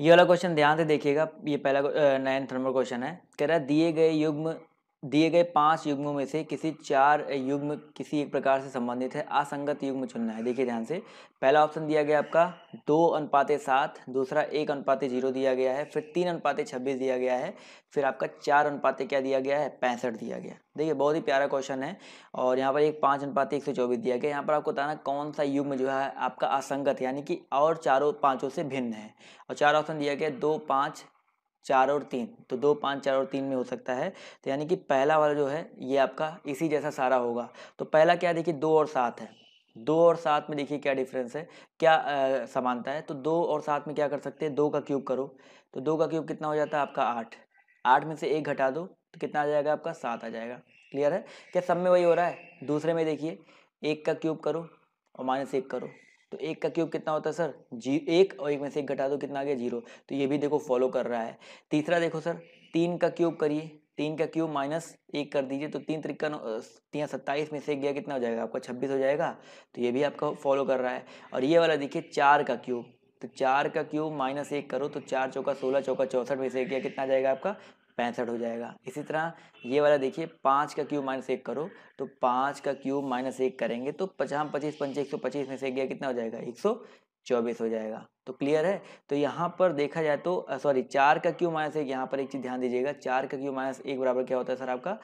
ये वाला क्वेश्चन ध्यान से देखिएगा ये पहला नाइन्थ नंबर क्वेश्चन है कह रहा है दिए गए युग्म दिए गए पांच युग्मों में से किसी चार युग्म किसी एक प्रकार से संबंधित है असंगत युग्म चुनना है देखिए ध्यान से पहला ऑप्शन दिया गया आपका दो अनुपाते सात दूसरा एक अनुपाते जीरो दिया गया है फिर तीन अनुपाते छब्बीस दिया गया है फिर आपका चार अनुपाते क्या दिया गया है पैंसठ दिया गया देखिए बहुत ही प्यारा क्वेश्चन है और यहाँ पर एक पाँच अनुपाते एक सौ चौबीस दिया गया यहाँ पर आपको बताना कौन सा युग्म जो है आपका असंगत यानी कि और चारों पाँचों से भिन्न है और चार ऑप्शन दिया गया दो पाँच चार और तीन तो दो पाँच चार और तीन में हो सकता है तो यानी कि पहला वाला जो है ये आपका इसी जैसा सारा होगा तो पहला क्या देखिए दो और सात है दो और सात में देखिए क्या डिफरेंस है क्या समानता है तो दो और सात में क्या कर सकते हैं दो का क्यूब करो तो दो का क्यूब कितना हो जाता है आपका आठ आठ में से एक घटा दो तो कितना आ जाएगा आपका सात आ जाएगा क्लियर है क्या सब में वही हो रहा है दूसरे में देखिए एक का क्यूब करो और माइनस एक करो तो एक का क्यूब कितना होता है सर जी एक और एक में से एक घटा दो कितना आ गया जीरो तो ये भी देखो फॉलो कर रहा है तीसरा देखो सर तीन का क्यूब करिए तीन का क्यूब माइनस एक कर दीजिए तो तीन तरीका तीन सत्ताईस में से एक गया कितना हो जाएगा आपका छब्बीस हो जाएगा तो ये भी आपका फॉलो कर रहा है और ये वाला देखिए चार का क्यूब तो चार का क्यूब माइनस एक करो तो चार चौका सोलह चौका चौंसठ में से एक गया कितना जाएगा आपका पैंसठ हो जाएगा इसी तरह ये वाला देखिए पाँच का क्यूब माइनस एक करो तो पाँच का क्यूब माइनस एक करेंगे तो पचास पच्चीस पंच एक सौ पच्चीस में से गया कितना हो जाएगा एक सौ चौबीस हो जाएगा तो क्लियर है तो यहाँ पर देखा जाए तो सॉरी चार का क्यू माइनस एक यहाँ पर एक चीज़ ध्यान दीजिएगा चार का क्यू माइनस एक बराबर क्या होता है सर आपका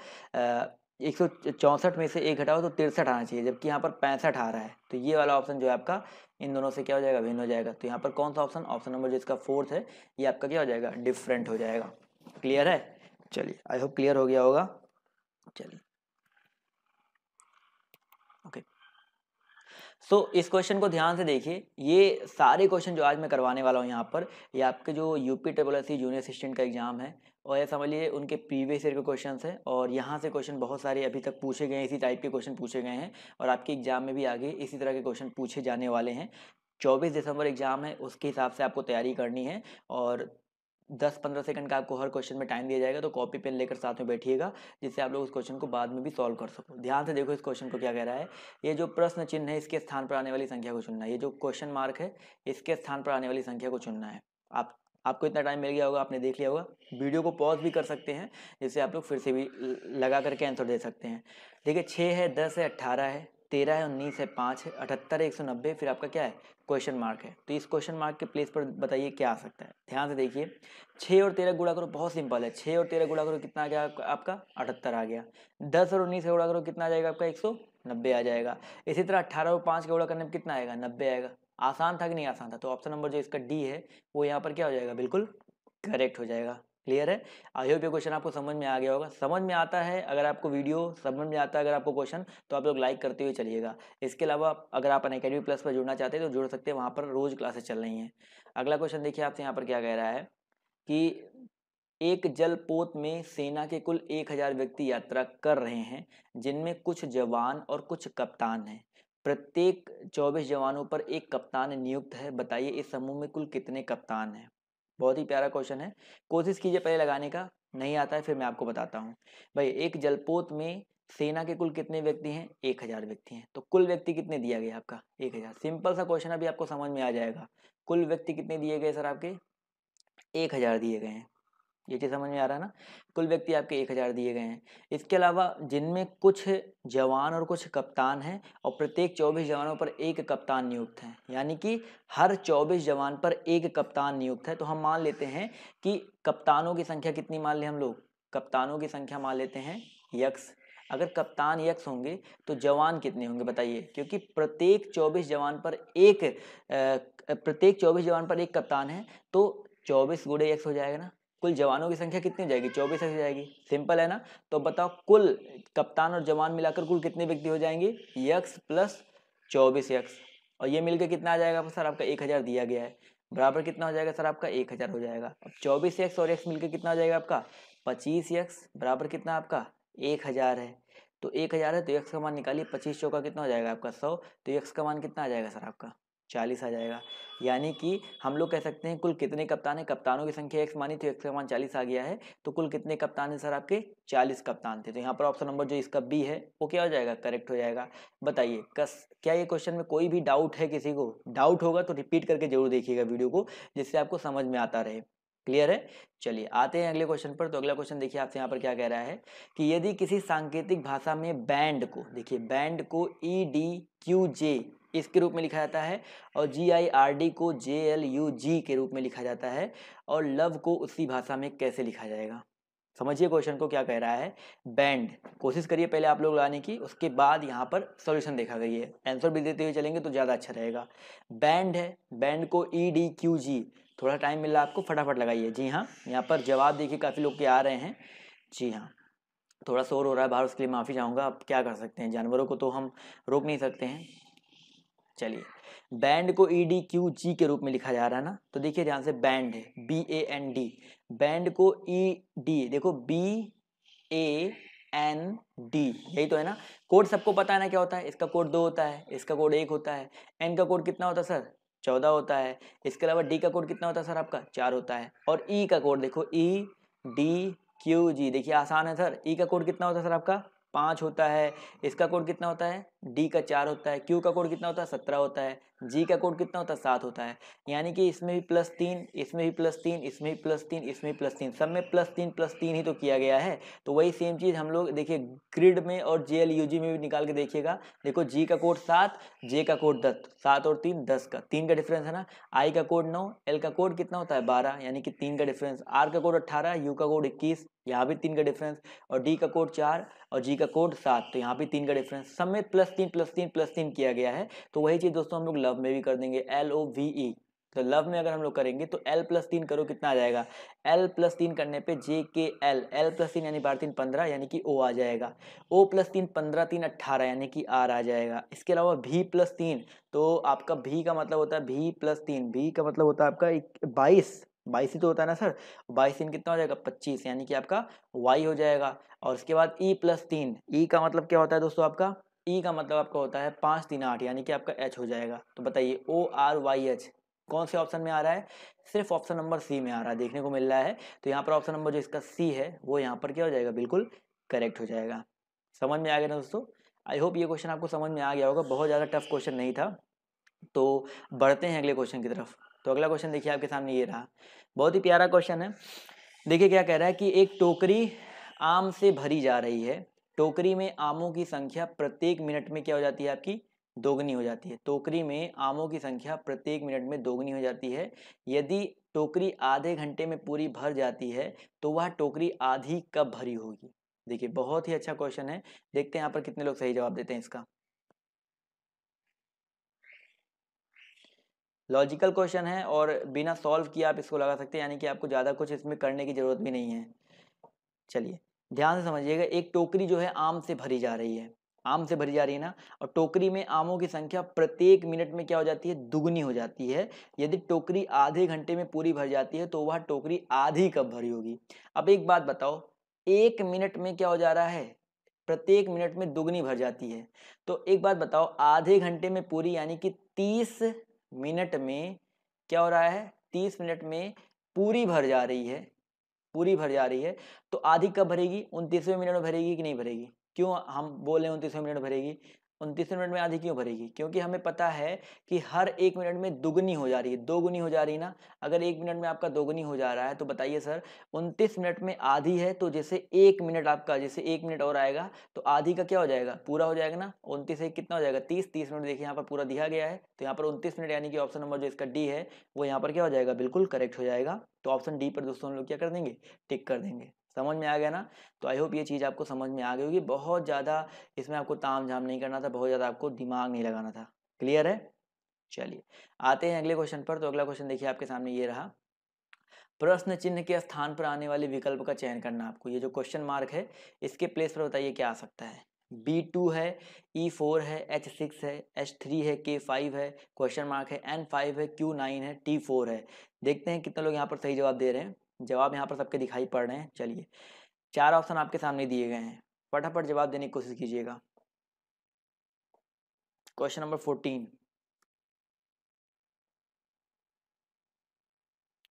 एक सौ चौंसठ में से एक घटाओ तो तिरसठ आना चाहिए जबकि यहाँ पर पैंसठ आ रहा है तो ये वाला ऑप्शन जो है आपका इन दोनों से क्या हो जाएगा भिन्न हो जाएगा तो यहाँ पर कौन सा ऑप्शन ऑप्शन नंबर जो इसका फोर्थ है ये आपका क्या हो जाएगा डिफरेंट हो जाएगा क्लियर है चलिए आई होप क्लियर हो गया होगा चलिए ओके सो इस क्वेश्चन को ध्यान से देखिए ये सारे क्वेश्चन जो आज मैं करवाने वाला हूँ यहाँ पर ये आपके जो UP triple S junior assistant का एग्जाम है और ये समझिए उनके प्रीवियस ईयर के क्वेश्चन हैं और यहाँ से क्वेश्चन बहुत सारे अभी तक पूछे गए हैं इसी टाइप के क्वेश्चन पूछे गए हैं और आपके एग्जाम में भी आगे इसी तरह के क्वेश्चन पूछे जाने वाले हैं चौबीस दिसंबर एग्ज़ाम है उसके हिसाब से आपको तैयारी करनी है और दस पंद्रह सेकंड का आपको हर क्वेश्चन में टाइम दिया जाएगा तो कॉपी पेन लेकर साथ में बैठिएगा जिससे आप लोग उस क्वेश्चन को बाद में भी सॉल्व कर सको ध्यान से देखो इस क्वेश्चन को क्या कह रहा है ये जो प्रश्न चिन्ह है इसके स्थान पर आने वाली संख्या को चुनना है ये जो क्वेश्चन मार्क है इसके स्थान पर आने वाली संख्या को चुनना है आप आपको इतना टाइम मिल गया होगा आपने देख लिया होगा वीडियो को पॉज भी कर सकते हैं जिससे आप लोग फिर से भी लगा करके आंसर दे सकते हैं देखिए छः है दस है अट्ठारह है तेरह है उन्नीस है पाँच है अठहत्तर है एक सौ नब्बे फिर आपका क्या है क्वेश्चन मार्क है तो इस क्वेश्चन मार्क के प्लेस पर बताइए क्या आ सकता है ध्यान से देखिए छः और तेरह गुड़ा करो बहुत सिंपल है छः और तेरह गुड़ा करो कितना आ गया आपका अठहत्तर आ गया दस और उन्नीस का गुड़ा करो कितना आ जाएगा आपका एक सौ नब्बे आ जाएगा इसी तरह अट्ठारह और पाँच का गुड़ा करने में कितना आएगा नब्बे आएगा आसान था कि नहीं आसान था तो ऑप्शन नंबर जो इसका डी है वो यहाँ पर क्या हो जाएगा बिल्कुल करेक्ट हो जाएगा क्लियर है आई होप ये क्वेश्चन आपको समझ में आ गया होगा समझ में आता है अगर आपको वीडियो समझ में आता है अगर आपको क्वेश्चन तो आप लोग लाइक करते हुए चलिएगा इसके अलावा अगर आप अन अकेडमी प्लस पर जुड़ना चाहते हैं तो जुड़ सकते हैं वहाँ पर रोज़ क्लासेस चल रही हैं अगला क्वेश्चन देखिए आपसे यहाँ पर क्या कह रहा है कि एक पोत में सेना के कुल एक हजार व्यक्ति यात्रा कर रहे हैं जिनमें कुछ जवान और कुछ कप्तान हैं प्रत्येक चौबीस जवानों पर एक कप्तान नियुक्त है बताइए इस समूह में कुल कितने कप्तान हैं बहुत ही प्यारा क्वेश्चन है कोशिश कीजिए पहले लगाने का नहीं आता है फिर मैं आपको बताता हूँ भाई एक जलपोत में सेना के कुल कितने व्यक्ति हैं एक हज़ार व्यक्ति हैं तो कुल व्यक्ति कितने दिया गया आपका एक हज़ार सिंपल सा क्वेश्चन अभी आपको समझ में आ जाएगा कुल व्यक्ति कितने दिए गए सर आपके एक हज़ार दिए गए हैं ये चीज़ समझ में आ रहा है ना कुल व्यक्ति आपके एक हज़ार दिए गए हैं इसके अलावा जिनमें कुछ जवान और कुछ कप्तान हैं और प्रत्येक चौबीस जवानों पर एक कप्तान नियुक्त हैं यानी कि हर चौबीस जवान पर एक कप्तान नियुक्त है तो हम मान लेते हैं कि कप्तानों की संख्या कितनी मान ली हम लोग कप्तानों की संख्या मान लेते हैं यक्स अगर कप्तान यक्स होंगे तो जवान कितने होंगे बताइए क्योंकि प्रत्येक चौबीस जवान पर एक प्रत्येक चौबीस जवान पर एक कप्तान है तो चौबीस गुड़े यक्स हो जाएगा ना कुल जवानों की संख्या कितनी हो जाएगी चौबीस ऐसी जाएगी सिंपल है ना तो बताओ कुल कप्तान और जवान मिलाकर कुल कितने व्यक्ति हो जाएंगे यक्स प्लस चौबीस यक्स और ये मिलकर कितना आ जाएगा सर आपका एक हज़ार दिया गया है बराबर कितना हो जाएगा सर आपका एक हज़ार हो जाएगा अब चौबीस यक्स और यक्स मिलकर कितना हो जाएगा आपका पच्चीस यक्स बराबर कितना आपका एक हज़ार है तो एक हज़ार है तो यक्स का मान निकालिए पच्चीस चौका कितना हो जाएगा आपका सौ तो यक्स का मान कितना आ जाएगा सर आपका चालीस आ जाएगा यानी कि हम लोग कह सकते हैं कुल कितने कप्तान है कप्तानों की संख्या एक्स मानी थी एक्स का मान चालीस आ गया है तो कुल कितने कप्तान हैं सर आपके चालीस कप्तान थे तो यहाँ पर ऑप्शन नंबर जो इसका बी है वो क्या हो जाएगा करेक्ट हो जाएगा बताइए कस क्या ये क्वेश्चन में कोई भी डाउट है किसी को डाउट होगा तो रिपीट करके जरूर देखिएगा वीडियो को जिससे आपको समझ में आता रहे क्लियर है चलिए आते हैं अगले क्वेश्चन पर तो अगला क्वेश्चन देखिए आपसे यहाँ पर क्या कह रहा है कि यदि किसी सांकेतिक भाषा में बैंड को देखिए बैंड को ई डी क्यू जे इसके रूप में लिखा जाता है और जी आई आर डी को जे एल यू जी के रूप में लिखा जाता है और लव को उसी भाषा में कैसे लिखा जाएगा समझिए क्वेश्चन को क्या कह रहा है बैंड कोशिश करिए पहले आप लोग लाने की उसके बाद यहाँ पर सॉल्यूशन देखा गई है आंसर भी देते हुए चलेंगे तो ज़्यादा अच्छा रहेगा बैंड है बैंड को ई डी क्यू जी थोड़ा टाइम मिल रहा आपको फटाफट लगाइए जी हाँ यहाँ पर जवाब देखिए काफ़ी लोग के आ रहे हैं जी हाँ थोड़ा शोर हो रहा है बाहर उसके लिए माफ़ी चाहूँगा आप क्या कर सकते हैं जानवरों को तो हम रोक नहीं सकते हैं चलिए बैंड को ई डी क्यू जी के रूप में लिखा जा रहा है ना तो देखिए ध्यान से बैंड है B A N D band को ई e डी देखो बी ए एन डी यही तो है ना कोड सबको पता है ना क्या होता है इसका कोड दो होता है इसका कोड एक होता है एन का कोड कितना होता है सर चौदह होता है इसके अलावा डी का कोड कितना होता है सर आपका चार होता है और ई e का कोड देखो ई डी क्यू जी देखिए आसान है सर ई e का कोड कितना होता है सर आपका पाँच होता है इसका कोड कितना होता है डी का चार होता है क्यू का कोड कितना होता है सत्रह होता है जी का कोड कितना होता है सात होता है यानी कि इसमें भी प्लस तीन इसमें भी प्लस तीन इसमें भी प्लस तीन इसमें भी प्लस तीन सब में प्लस तीन प्लस तीन ही तो किया गया है तो वही सेम चीज़ हम लोग देखिए ग्रिड में और जे एल यू जी में भी निकाल के देखिएगा देखो जी का कोड सात जे का कोड दस सात और तीन दस का तीन का डिफरेंस है ना आई का कोड नौ एल का कोड कितना होता है बारह यानी कि तीन का डिफरेंस आर का कोड अट्ठारह यू का कोड इक्कीस यहाँ भी तीन का डिफरेंस और डी का कोड चार और जी का कोड सात तो यहाँ भी तीन का डिफरेंस सब में प्लस प्लस तीन प्लस तीन प्लस तीन किया गया है तो वही चीज़ दोस्तों हम लोग लव में भी कर देंगे एल ओ वी ई तो लव में अगर हम लोग करेंगे तो एल प्लस तीन करो कितना आ जाएगा एल प्लस तीन करने पे जे के एल एल प्लस तीन यानी बार तीन पंद्रह यानी कि ओ आ जाएगा ओ प्लस तीन पंद्रह तीन अट्ठारह यानी कि आर आ जाएगा इसके अलावा भी प्लस तीन तो आपका भी का मतलब होता है भी प्लस तीन भी का मतलब होता है आपका बाईस बाईस ही तो होता है ना सर बाईस तीन कितना हो जाएगा पच्चीस यानी कि आपका वाई हो जाएगा और उसके बाद ई e प्लस तीन ई e का मतलब क्या होता है दोस्तों आपका ई e का मतलब आपका होता है पाँच तीन आठ यानी कि आपका एच हो जाएगा तो बताइए ओ आर वाई एच कौन से ऑप्शन में आ रहा है सिर्फ ऑप्शन नंबर सी में आ रहा है देखने को मिल रहा है तो यहाँ पर ऑप्शन नंबर जो इसका सी है वो यहाँ पर क्या हो जाएगा बिल्कुल करेक्ट हो जाएगा समझ में आ गया ना दोस्तों आई होप ये क्वेश्चन आपको समझ में आ गया होगा बहुत ज़्यादा टफ क्वेश्चन नहीं था तो बढ़ते हैं अगले क्वेश्चन की तरफ तो अगला क्वेश्चन देखिए आपके सामने ये रहा बहुत ही प्यारा क्वेश्चन है देखिए क्या कह रहा है कि एक टोकरी आम से भरी जा रही है टोकरी में आमों की संख्या प्रत्येक मिनट में क्या हो जाती है आपकी दोगुनी हो जाती है टोकरी में आमों की संख्या प्रत्येक मिनट में दोगुनी हो जाती है यदि टोकरी आधे घंटे में पूरी भर जाती है तो वह टोकरी आधी कब भरी होगी देखिए बहुत ही अच्छा क्वेश्चन है देखते हैं यहाँ पर कितने लोग सही जवाब देते हैं इसका लॉजिकल क्वेश्चन है और बिना सॉल्व किए आप इसको लगा सकते हैं यानी कि आपको ज़्यादा कुछ इसमें करने की ज़रूरत भी नहीं है चलिए ध्यान से समझिएगा एक टोकरी जो है आम से भरी जा रही है आम से भरी जा रही है ना और टोकरी में आमों की संख्या प्रत्येक मिनट में क्या हो जाती है दुगनी हो जाती है यदि टोकरी आधे घंटे में पूरी भर जाती है तो वह टोकरी आधी कब भरी होगी अब एक बात बताओ एक मिनट में क्या हो जा रहा है प्रत्येक मिनट में दुगनी भर जाती है तो एक बात बताओ आधे घंटे में पूरी यानी कि तीस मिनट में क्या हो रहा है तीस मिनट में पूरी भर जा रही है पूरी भर जा रही है तो आधी कब भरेगी उनतीसवें मिनट में भरेगी कि नहीं भरेगी क्यों हम बोल रहे हैं उनतीसवें मिनट भरेगी उनतीस मिनट में आधी क्यों भरेगी क्योंकि हमें पता है कि हर एक मिनट में दोगुनी हो जा रही है दोगुनी हो जा रही है ना अगर एक मिनट में आपका दोगुनी हो जा रहा है तो बताइए सर उनतीस मिनट में आधी है तो जैसे एक मिनट आपका जैसे एक मिनट और आएगा तो आधी का क्या हो जाएगा पूरा हो जाएगा ना उनतीस एक कितना हो जाएगा तीस तीस मिनट देखिए यहाँ पर पूरा दिया गया है तो यहाँ पर उनतीस मिनट यानी कि ऑप्शन नंबर जो इसका डी है वो यहाँ पर क्या हो जाएगा बिल्कुल करेक्ट हो जाएगा तो ऑप्शन डी पर दोस्तों हम लोग क्या कर देंगे टिक कर देंगे समझ में आ गया ना तो आई होप ये चीज़ आपको समझ में आ गई होगी बहुत ज़्यादा इसमें आपको ताम झाम नहीं करना था बहुत ज़्यादा आपको दिमाग नहीं लगाना था क्लियर है चलिए आते हैं अगले क्वेश्चन पर तो अगला क्वेश्चन देखिए आपके सामने ये रहा प्रश्न चिन्ह के स्थान पर आने वाले विकल्प का चयन करना आपको ये जो क्वेश्चन मार्क है इसके प्लेस पर बताइए क्या आ सकता है बी टू है ई e फोर है एच सिक्स है एच थ्री है के फाइव है क्वेश्चन मार्क है एन फाइव है क्यू नाइन है टी फोर है देखते हैं कितने लोग यहाँ पर सही जवाब दे रहे हैं जवाब यहाँ पर सबके दिखाई पड़ रहे हैं चलिए चार ऑप्शन आपके सामने दिए गए हैं फटाफट जवाब देने की कोशिश कीजिएगा क्वेश्चन नंबर फोर्टीन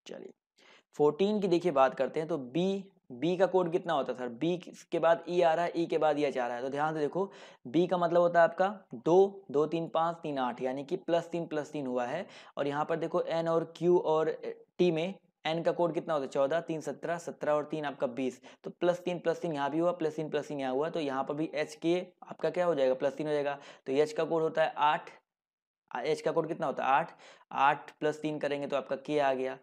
चलिए फोर्टीन की देखिए बात करते हैं तो बी बी का कोड कितना होता है सर बी के बाद ई आ रहा है ई के बाद ई एच आ रहा है तो ध्यान से देखो बी का मतलब होता है आपका दो दो तीन पाँच तीन आठ यानी कि प्लस तीन प्लस तीन हुआ है और यहाँ पर देखो एन और क्यू और टी में एन का कोड कितना होता है चौदह तीन सत्रह सत्रह और तीन आपका बीस तो प्लस तीन प्लस तीन यहाँ भी हुआ प्लस तीन प्लस तीन यहाँ हुआ तो यहाँ पर भी एच के आपका क्या हो जाएगा प्लस तीन हो जाएगा तो एच का कोड होता है आठ एच का कोड कितना होता है आठ आठ प्लस तीन करेंगे तो आपका के आ गया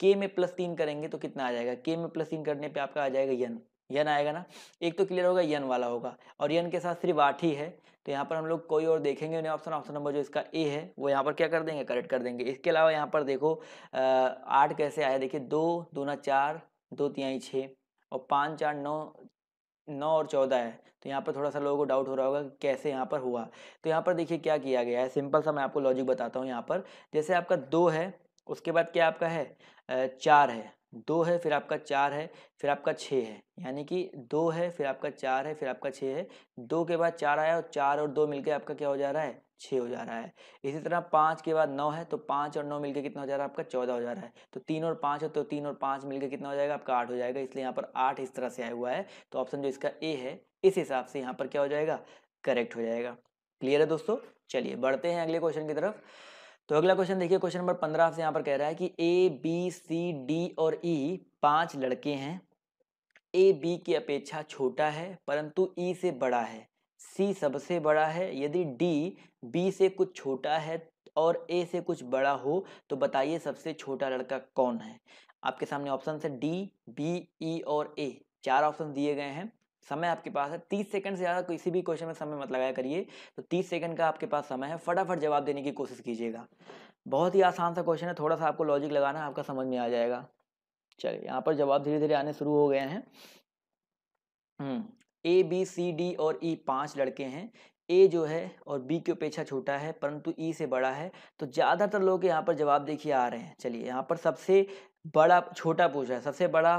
के में प्लस तीन करेंगे तो कितना आ जाएगा के में प्लस तीन करने पर आपका आ जाएगा यन यन आएगा ना एक तो क्लियर होगा यन वाला होगा और यन के साथ सिर्फ आठ ही है तो यहाँ पर हम लोग कोई और देखेंगे उन्हें ऑप्शन ऑप्शन नंबर जो इसका ए है वो यहाँ पर क्या कर देंगे करेक्ट कर देंगे इसके अलावा यहाँ पर देखो आठ कैसे आया देखिए दो दो ना चार दो तिहाई छः और पाँच चार नौ नौ और चौदह है तो यहाँ पर थोड़ा सा लोगों को डाउट हो रहा होगा कि कैसे यहाँ पर हुआ तो यहाँ पर देखिए क्या किया गया है सिंपल सा मैं आपको लॉजिक बताता हूँ यहाँ पर जैसे आपका दो है उसके बाद क्या आपका है चार है दो है फिर आपका चार है फिर आपका छः है यानी कि दो है फिर आपका चार है फिर आपका छः है दो के बाद चार आया और चार और दो मिलकर आपका क्या हो जा रहा है छः हो जा रहा है इसी तरह पाँच के बाद नौ है तो पाँच और नौ मिलकर कितना हो जा रहा है आपका चौदह हो जा रहा है तो तीन और पाँच है तो तीन और पाँच मिलकर कितना हो जाएगा आपका आठ हो जाएगा इसलिए यहाँ पर आठ इस तरह से आया हुआ है तो ऑप्शन जो इसका ए है इस हिसाब से यहाँ पर क्या हो जाएगा करेक्ट हो जाएगा क्लियर है दोस्तों चलिए बढ़ते हैं अगले क्वेश्चन की तरफ तो अगला क्वेश्चन देखिए क्वेश्चन नंबर पंद्रह आपसे यहाँ पर कह रहा है कि ए बी सी डी और ई e, पांच लड़के हैं ए बी की अपेक्षा छोटा है परंतु ई e से बड़ा है सी सबसे बड़ा है यदि डी बी से कुछ छोटा है और ए से कुछ बड़ा हो तो बताइए सबसे छोटा लड़का कौन है आपके सामने ऑप्शन है डी बी ई और ए चार ऑप्शन दिए गए हैं समय आपके पास है तीस सेकंड से ज़्यादा किसी भी क्वेश्चन में समय मत लगाया करिए तो तीस सेकंड का आपके पास समय है फटाफट जवाब देने की कोशिश कीजिएगा बहुत ही आसान सा क्वेश्चन है थोड़ा सा आपको लॉजिक लगाना आपका समझ में आ जाएगा चलिए यहाँ पर जवाब धीरे धीरे आने शुरू हो गए हैं ए बी सी डी और ई e, पांच लड़के हैं ए जो है और बी के अपेक्षा छोटा है परंतु ई e से बड़ा है तो ज़्यादातर लोग यहाँ पर जवाब देखिए आ रहे हैं चलिए यहाँ पर सबसे बड़ा छोटा पूछा है सबसे बड़ा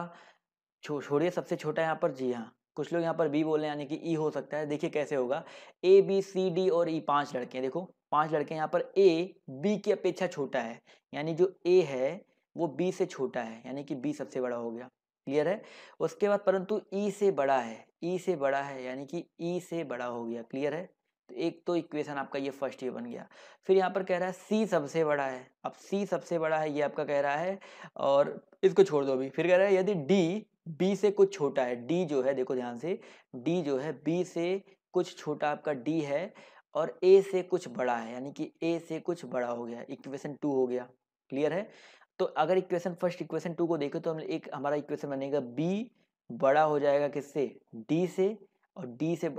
छोड़िए सबसे छोटा यहाँ पर जी हाँ कुछ लोग यहाँ पर बी बोल रहे हैं यानी कि ई हो सकता है देखिए कैसे होगा ए बी सी डी और ई e पांच लड़के हैं देखो पांच लड़के यहाँ पर ए बी की अपेक्षा छोटा है यानी जो ए है वो बी से छोटा है यानी कि बी सबसे बड़ा हो गया क्लियर है उसके बाद परंतु ई e से बड़ा है ई e से बड़ा है यानी कि ई से बड़ा हो गया क्लियर है तो एक तो इक्वेशन आपका ये फर्स्ट ये बन गया फिर यहाँ पर कह रहा है सी सबसे बड़ा है अब सी सबसे बड़ा है ये आपका कह रहा है और इसको छोड़ दो अभी फिर कह रहा है यदि डी बी से कुछ छोटा है डी जो है देखो ध्यान से डी जो है बी से कुछ छोटा आपका डी है और ए से कुछ बड़ा है यानी कि ए से कुछ बड़ा हो गया इक्वेशन टू हो गया क्लियर है तो अगर इक्वेशन फर्स्ट इक्वेशन टू को देखो तो हम एक हमारा इक्वेशन बनेगा बी बड़ा हो जाएगा किससे डी से और डी से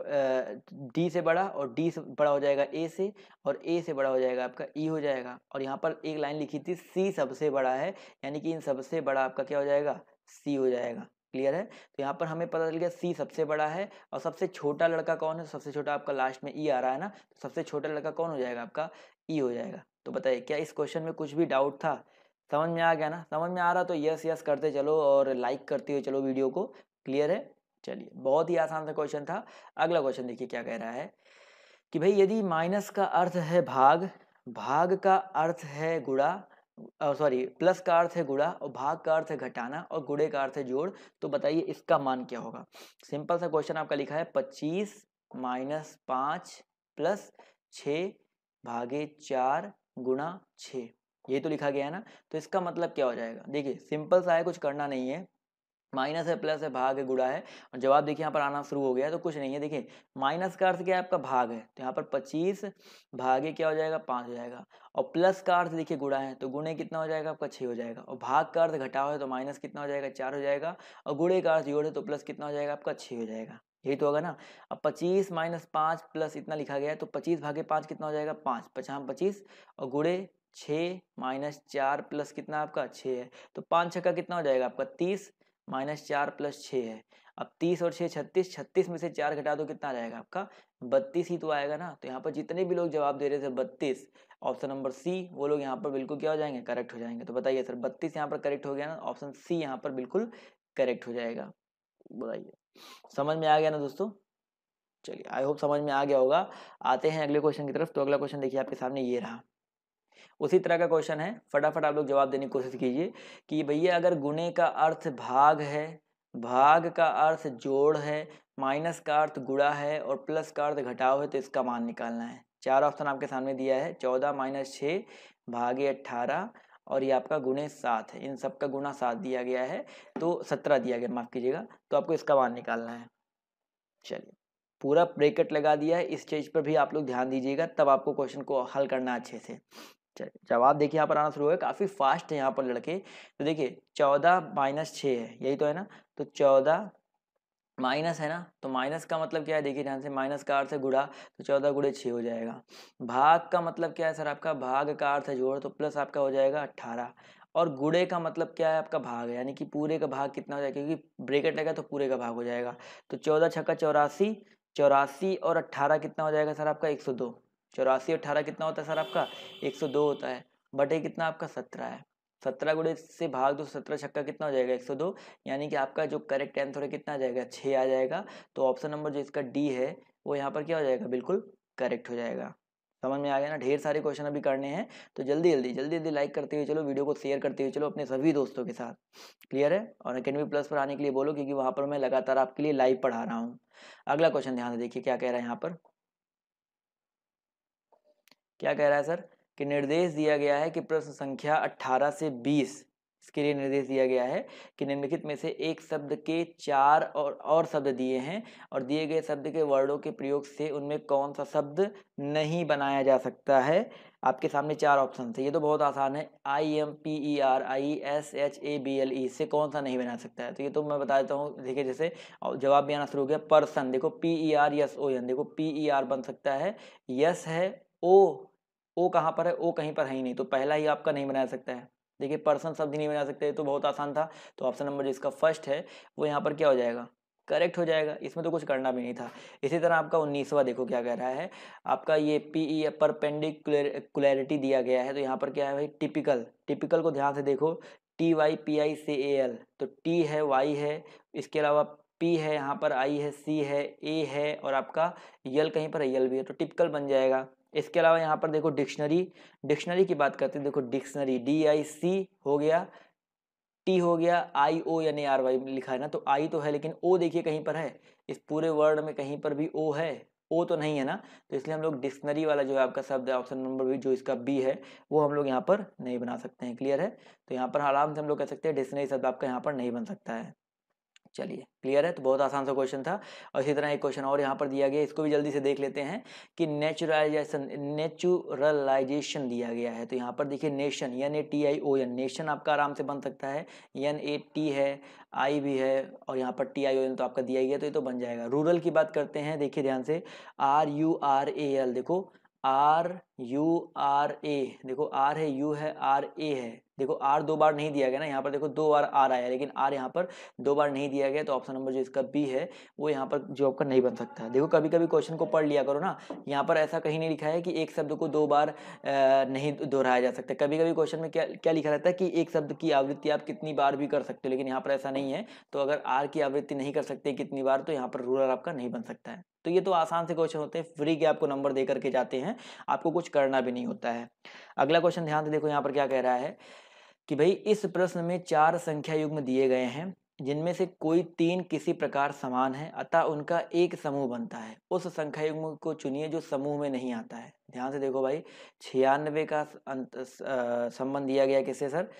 डी से बड़ा और डी से बड़ा हो जाएगा ए से और ए से बड़ा हो जाएगा आपका ई e हो जाएगा और यहाँ पर एक लाइन लिखी थी सी सबसे बड़ा है यानी कि इन सबसे बड़ा आपका क्या हो जाएगा सी हो जाएगा क्लियर है तो यहाँ पर हमें पता चल गया सी सबसे बड़ा है और सबसे छोटा लड़का कौन है सबसे छोटा आपका लास्ट में ई e आ रहा है ना तो सबसे छोटा लड़का कौन हो जाएगा आपका ई e हो जाएगा तो बताइए क्या इस क्वेश्चन में कुछ भी डाउट था समझ में आ गया ना समझ में आ रहा तो यस यस करते चलो और लाइक करते हुए चलो वीडियो को क्लियर है चलिए बहुत ही आसान सा क्वेश्चन था अगला क्वेश्चन देखिए क्या कह रहा है कि भाई यदि माइनस का अर्थ है भाग भाग का अर्थ है गुड़ा सॉरी प्लस का अर्थ है गुड़ा और भाग का अर्थ है घटाना और गुड़े का अर्थ है जोड़ तो बताइए इसका मान क्या होगा सिंपल सा क्वेश्चन आपका लिखा है पच्चीस माइनस पाँच प्लस छ भागे चार गुणा छ ये तो लिखा गया है ना तो इसका मतलब क्या हो जाएगा देखिए सिंपल सा है कुछ करना नहीं है माइनस है प्लस है भाग है गुड़ा है और जवाब देखिए यहाँ पर आना शुरू हो गया तो कुछ नहीं है देखिए माइनस का अर्थ क्या है आपका भाग है तो यहाँ पर पच्चीस भागे क्या हो जाएगा पाँच हो जाएगा और प्लस का अर्थ देखिए गुड़ा है तो गुणे कितना हो जाएगा आपका छः हो जाएगा और भाग का अर्थ घटाव है तो माइनस कितना हो जाएगा चार हो जाएगा और गुड़े का अर्थ जोड़े तो प्लस कितना हो जाएगा आपका छः हो जाएगा यही तो होगा ना अब पच्चीस माइनस पाँच प्लस इतना लिखा गया है तो पच्चीस भागे पाँच कितना हो जाएगा पाँच पचास पच्चीस और गुड़े छः माइनस चार प्लस कितना आपका छः है तो पाँच छः का कितना हो जाएगा आपका तीस माइनस चार प्लस छः है अब तीस और छः छत्तीस छत्तीस में से चार घटा दो कितना रहेगा आपका बत्तीस ही तो आएगा ना तो यहाँ पर जितने भी लोग जवाब दे रहे थे बत्तीस ऑप्शन नंबर सी वो लोग यहाँ पर बिल्कुल क्या हो जाएंगे करेक्ट हो जाएंगे तो बताइए सर बत्तीस यहाँ पर करेक्ट हो गया ना ऑप्शन सी यहाँ पर बिल्कुल करेक्ट हो जाएगा बताइए समझ में आ गया ना दोस्तों चलिए आई होप समझ में आ गया होगा आते हैं अगले क्वेश्चन की तरफ तो अगला क्वेश्चन देखिए आपके सामने ये रहा उसी तरह का क्वेश्चन है फटाफट आप लोग जवाब देने की कोशिश कीजिए कि भैया अगर गुणे का अर्थ भाग है भाग का अर्थ जोड़ है माइनस का अर्थ गुड़ा है और प्लस का अर्थ घटाव है तो इसका मान निकालना है चार ऑप्शन आपके सामने दिया है चौदह माइनस छः भागे अट्ठारह और ये आपका गुणे सात है इन सब का गुणा सात दिया गया है तो सत्रह दिया गया माफ़ कीजिएगा तो आपको इसका मान निकालना है चलिए पूरा ब्रेकेट लगा दिया है इस चीज़ पर भी आप लोग ध्यान दीजिएगा तब आपको क्वेश्चन को हल करना अच्छे से जवाब देखिए यहाँ पर आना शुरू हुआ काफ़ी फास्ट है यहाँ पर लड़के तो देखिए चौदह माइनस छः है यही तो है ना तो चौदह माइनस है ना तो माइनस का मतलब क्या है देखिए ध्यान से माइनस का अर्थ है गुड़ा तो चौदह गुड़े छः हो जाएगा भाग का मतलब क्या है सर आपका भाग का अर्थ है जोड़ तो प्लस आपका हो जाएगा अट्ठारह और गुड़े का मतलब क्या है आपका भाग है यानी कि पूरे का भाग कितना हो जाएगा क्योंकि ब्रेकेट लगेगा तो पूरे का भाग हो जाएगा तो चौदह छक्का चौरासी चौरासी और अट्ठारह कितना हो जाएगा सर आपका एक सौ दो चौरासी अट्ठारह कितना होता है सर आपका एक सौ दो होता है बटे कितना आपका सत्रह है सत्रह गुड़े से भाग दो सत्रह छक्का कितना हो जाएगा एक सौ दो यानी कि आपका जो करेक्ट आंसर है कितना आ जाएगा छः आ जाएगा तो ऑप्शन नंबर जो इसका डी है वो यहाँ पर क्या हो जाएगा बिल्कुल करेक्ट हो जाएगा समझ में आ गया ना ढेर सारे क्वेश्चन अभी करने हैं तो जल्दी जल्दी जल्दी जल्दी लाइक करते हुए चलो वीडियो को शेयर करते हुए चलो अपने सभी दोस्तों के साथ क्लियर है और अकेडमी प्लस पर आने के लिए बोलो क्योंकि वहाँ पर मैं लगातार आपके लिए लाइव पढ़ा रहा हूँ अगला क्वेश्चन ध्यान से देखिए क्या कह रहा है यहाँ पर क्या कह रहा है सर कि निर्देश दिया गया है कि प्रश्न संख्या 18 से 20 इसके लिए निर्देश दिया गया है कि निम्नलिखित में से एक शब्द के चार और और शब्द दिए हैं और दिए गए शब्द के वर्डों के प्रयोग से उनमें कौन सा शब्द नहीं बनाया जा सकता है आपके सामने चार ऑप्शन है ये तो बहुत आसान है I M P E R I S H A B L E से कौन सा नहीं बना सकता है तो ये तो मैं बता देता हूँ देखिए जैसे जवाब भी आना शुरू हो गया पर्सन देखो P E R S O N देखो पी ई आर बन सकता है यस है ओ ओ कहाँ पर है ओ कहीं पर है ही नहीं तो पहला ही आपका नहीं बना सकता है देखिए पर्सन शब्द नहीं बना सकते तो बहुत आसान था तो ऑप्शन नंबर जो इसका फर्स्ट है वो यहाँ पर क्या हो जाएगा करेक्ट हो जाएगा इसमें तो कुछ करना भी नहीं था इसी तरह आपका उन्नीसवा देखो क्या कह रहा है आपका ये पी ई परपेंडिकुलरिटी दिया गया है तो यहाँ पर क्या है भाई टिपिकल टिपिकल को ध्यान से देखो T Y P I C A L तो टी है वाई है इसके अलावा पी है यहाँ पर आई है सी है ए है और आपका यल कहीं पर है यल भी है तो टिपिकल बन जाएगा इसके अलावा यहाँ पर देखो डिक्शनरी डिक्शनरी की बात करते हैं देखो डिक्शनरी डी आई सी हो गया टी हो गया आई ओ यानी आर वाई लिखा है ना तो आई तो है लेकिन ओ देखिए कहीं पर है इस पूरे वर्ड में कहीं पर भी ओ है ओ तो नहीं है ना तो इसलिए हम लोग डिक्शनरी वाला जो है आपका शब्द है ऑप्शन नंबर भी जो इसका बी है वो हम लोग यहाँ पर नहीं बना सकते हैं क्लियर है तो यहाँ पर आराम से हम लोग कह सकते हैं डिक्शनरी शब्द आपका यहाँ पर नहीं बन सकता है चलिए क्लियर है तो बहुत आसान सा क्वेश्चन था और इसी तरह एक क्वेश्चन और यहाँ पर दिया गया इसको भी जल्दी से देख लेते हैं कि नेचुरलाइजेशन नेचुरलाइजेशन दिया गया है तो यहाँ पर देखिए nation N A T I O N nation आपका आराम से बन सकता है एन ए टी है आई भी है और यहाँ पर टी आई ओ एन तो आपका दिया गया तो ये तो बन जाएगा रूरल की बात करते हैं देखिए ध्यान से R U R A L देखो आर यू आर ए देखो आर है यू है आर ए है देखो आर दो बार नहीं दिया गया ना यहाँ पर देखो दो बार आर आया लेकिन आर यहाँ पर दो बार नहीं दिया गया तो ऑप्शन नंबर जो इसका बी है वो यहाँ पर जो आपका नहीं बन सकता देखो कभी कभी क्वेश्चन को पढ़ लिया करो ना यहाँ पर ऐसा कहीं नहीं लिखा है कि एक शब्द को दो बार नहीं दोहराया जा सकता कभी कभी क्वेश्चन में क्या क्या लिखा रहता है कि एक शब्द की आवृत्ति आप कितनी बार भी कर सकते हो लेकिन यहाँ पर ऐसा नहीं है तो अगर आर की आवृत्ति नहीं कर सकते कितनी बार तो यहाँ पर रूरल आपका नहीं बन सकता है तो ये तो आसान से क्वेश्चन होते हैं फ्री के आपको नंबर दे करके जाते हैं आपको कुछ करना भी नहीं होता है अगला क्वेश्चन ध्यान से देखो यहाँ पर क्या कह रहा है कि भाई इस प्रश्न में चार संख्या युग्म दिए गए हैं जिनमें से कोई तीन किसी प्रकार समान है अतः उनका एक समूह बनता है उस संख्या युग्म को चुनिए जो समूह में नहीं आता है ध्यान से देखो भाई छियानवे का संबंध दिया गया किससे सर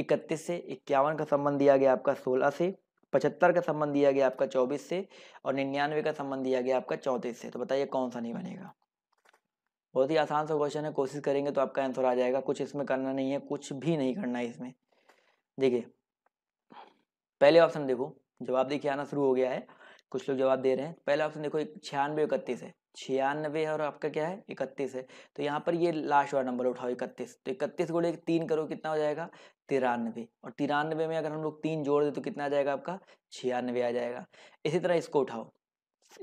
इकतीस से इक्यावन का संबंध दिया गया आपका सोलह से पचहत्तर का संबंध दिया गया आपका चौबीस से और निन्यानवे का संबंध दिया गया आपका चौंतीस से तो बताइए कौन सा नहीं बनेगा बहुत ही आसान सा क्वेश्चन है कोशिश करेंगे तो आपका आंसर आ जाएगा कुछ इसमें करना नहीं है कुछ भी नहीं करना है इसमें देखिए पहले ऑप्शन देखो जवाब देखिए आना शुरू हो गया है कुछ लोग जवाब दे रहे हैं पहला ऑप्शन देखो छियानवे इकतीस है छियानवे है और आपका क्या है इकतीस है तो यहाँ पर ये लास्ट वाला नंबर उठाओ इकतीस तो इकतीस गोड़े तीन करो कितना हो जाएगा तिरानवे और तिरानवे में अगर हम लोग तीन जोड़ दे तो कितना आ जाएगा आपका छियानवे आ जाएगा इसी तरह इसको उठाओ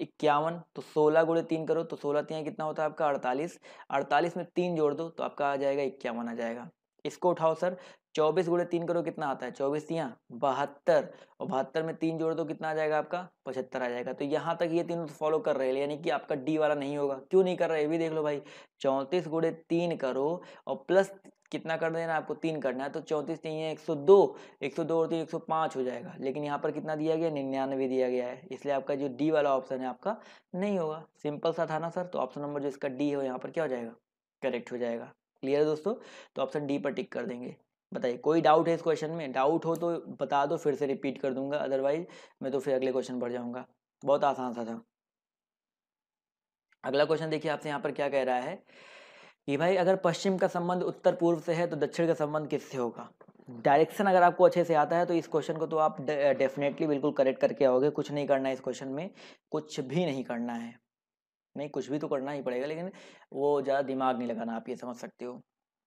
इक्यावन तो सोलह गुड़े तीन करो तो सोलह तीन कितना होता है आपका अड़तालीस अड़तालीस में तीन जोड़ दो तो आपका आ जाएगा इक्यावन आ जाएगा इसको उठाओ सर चौबीस गुड़े तीन करो कितना आता है चौबीस तीन बहत्तर और बहत्तर में तीन जोड़ दो कितना आ जाएगा आपका पचहत्तर आ जाएगा तो यहाँ तक ये तीनों फॉलो तो कर रहे हैं यानी कि आपका डी वाला नहीं होगा क्यों नहीं कर रहे ये भी देख लो भाई चौंतीस गुड़े तीन करो और प्लस कितना कर देना आपको तीन करना है तो चौंतीस तीन है एक सौ दो एक सौ दो और तीन तो एक सौ पाँच हो जाएगा लेकिन यहाँ पर कितना दिया गया निन्यानवे दिया गया है इसलिए आपका जो डी वाला ऑप्शन है आपका नहीं होगा सिंपल सा था ना सर तो ऑप्शन नंबर जो इसका डी हो यहाँ पर क्या हो जाएगा करेक्ट हो जाएगा क्लियर है दोस्तों तो ऑप्शन डी पर टिक कर देंगे बताइए कोई डाउट है इस क्वेश्चन में डाउट हो तो बता दो फिर से रिपीट कर दूंगा अदरवाइज मैं तो फिर अगले क्वेश्चन पर जाऊंगा बहुत आसान सा था अगला क्वेश्चन देखिए आपसे यहाँ पर क्या कह रहा है कि भाई अगर पश्चिम का संबंध उत्तर पूर्व से है तो दक्षिण का संबंध किससे होगा डायरेक्शन अगर आपको अच्छे से आता है तो इस क्वेश्चन को तो आप डेफिनेटली बिल्कुल करेक्ट करके आओगे कुछ नहीं करना है इस क्वेश्चन में कुछ भी नहीं करना है नहीं कुछ भी तो करना ही पड़ेगा लेकिन वो ज़्यादा दिमाग नहीं लगाना आप ये समझ सकते हो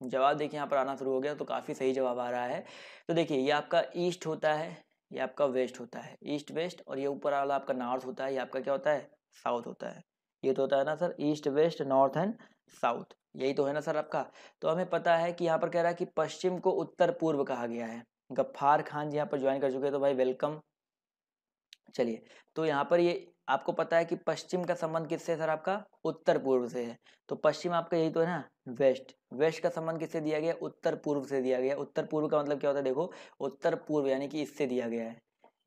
जवाब देखिए यहाँ पर आना शुरू हो गया तो काफ़ी सही जवाब आ रहा है तो देखिए ये आपका ईस्ट होता है ये आपका वेस्ट होता है ईस्ट वेस्ट और ये ऊपर वाला आपका नॉर्थ होता है ये आपका क्या होता है साउथ होता है ये तो होता है ना sir east west north and south यही तो है ना सर आपका तो हमें पता है कि यहाँ पर कह रहा है कि पश्चिम को उत्तर पूर्व कहा गया है गफ्फार खान जी यहाँ पर ज्वाइन कर चुके हैं तो भाई वेलकम चलिए तो यहाँ पर ये आपको पता है कि पश्चिम का संबंध किससे सर आपका उत्तर पूर्व से है तो पश्चिम आपका यही तो है ना वेस्ट वेस्ट का संबंध किससे दिया गया उत्तर पूर्व से दिया गया उत्तर पूर्व का मतलब क्या होता है देखो उत्तर पूर्व यानी कि इससे दिया गया है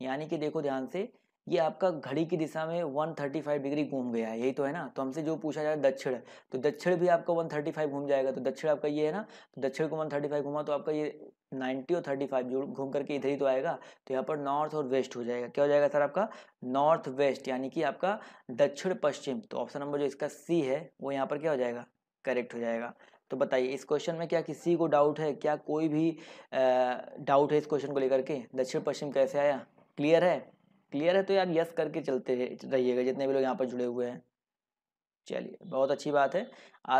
यानी कि देखो ध्यान से ये आपका घड़ी की दिशा में 135 डिग्री घूम गया है यही तो है ना तो हमसे जो पूछा जाए दक्षिण तो दक्षिण भी आपका 135 घूम जाएगा तो दक्षिण आपका ये है ना तो दक्षिण को 135 घूमा तो आपका ये 90 और 35 जो घूम करके इधर ही तो आएगा तो यहाँ पर नॉर्थ और वेस्ट हो जाएगा क्या हो जाएगा सर आपका नॉर्थ वेस्ट यानी कि आपका दक्षिण पश्चिम तो ऑप्शन नंबर जो इसका सी है वो यहाँ पर क्या हो जाएगा करेक्ट हो जाएगा तो बताइए इस क्वेश्चन में क्या किसी को डाउट है क्या कोई भी डाउट है इस क्वेश्चन को लेकर के दक्षिण पश्चिम कैसे आया क्लियर है क्लियर है तो यार यस करके चलते रहिएगा जितने भी लोग यहाँ पर जुड़े हुए हैं चलिए बहुत अच्छी बात है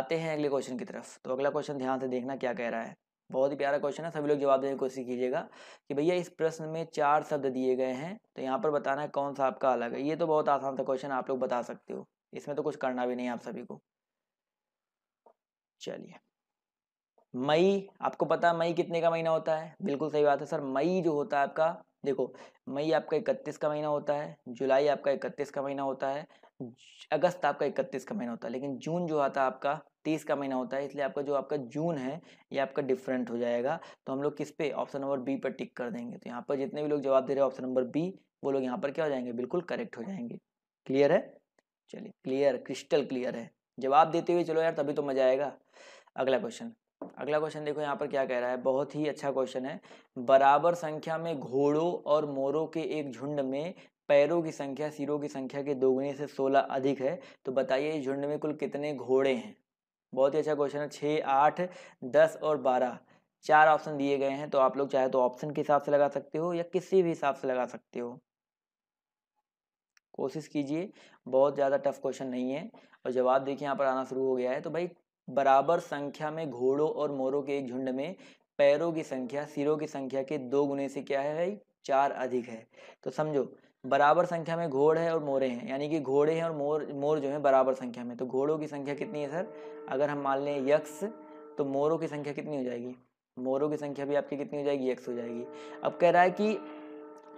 आते हैं अगले क्वेश्चन की तरफ तो अगला क्वेश्चन ध्यान से देखना क्या कह रहा है बहुत ही प्यारा क्वेश्चन है सभी लोग जवाब देने की कोशिश कीजिएगा कि भैया इस प्रश्न में चार शब्द दिए गए हैं तो यहाँ पर बताना है कौन सा आपका अलग है ये तो बहुत आसान सा क्वेश्चन आप लोग बता सकते हो इसमें तो कुछ करना भी नहीं आप सभी को चलिए मई आपको पता है मई कितने का महीना होता है बिल्कुल सही बात है सर मई जो होता है आपका देखो मई आपका इकतीस का महीना होता है जुलाई आपका इकतीस का महीना होता है अगस्त आपका इकतीस का महीना होता है लेकिन जून जो आता है आपका तीस का महीना होता है इसलिए आपका जो आपका जून है ये आपका डिफरेंट हो जाएगा तो हम लोग किस पे ऑप्शन नंबर बी पर टिक कर देंगे तो यहाँ पर जितने भी लोग जवाब दे रहे हैं ऑप्शन नंबर बी वो लोग यहाँ पर क्या हो जाएंगे बिल्कुल करेक्ट हो जाएंगे क्लियर है चलिए क्लियर क्रिस्टल क्लियर है जवाब देते हुए चलो यार तभी तो मजा आएगा अगला क्वेश्चन अगला क्वेश्चन देखो यहाँ पर क्या कह रहा है बहुत ही अच्छा क्वेश्चन है बराबर संख्या में घोड़ों और मोरों के एक झुंड में पैरों की संख्या सिरों की संख्या के दोगुने से सोलह अधिक है तो बताइए इस झुंड में कुल कितने घोड़े हैं बहुत ही अच्छा क्वेश्चन है छः आठ दस और बारह चार ऑप्शन दिए गए हैं तो आप लोग चाहे तो ऑप्शन के हिसाब से लगा सकते हो या किसी भी हिसाब से लगा सकते हो कोशिश कीजिए बहुत ज़्यादा टफ क्वेश्चन नहीं है और जवाब देखिए यहाँ पर आना शुरू हो गया है तो भाई बराबर संख्या में घोड़ों और मोरों के एक झुंड में पैरों की संख्या सिरों की संख्या के दो गुने से क्या है भाई चार अधिक है तो समझो बराबर संख्या में घोड़ है और मोरे हैं यानी कि घोड़े हैं और मोर मोर जो है बराबर संख्या में तो घोड़ों की संख्या कितनी है सर अगर हम मान लें यक्स तो मोरों की संख्या कितनी हो जाएगी मोरों की संख्या भी आपकी कितनी हो जाएगी यक्स हो जाएगी अब कह रहा है कि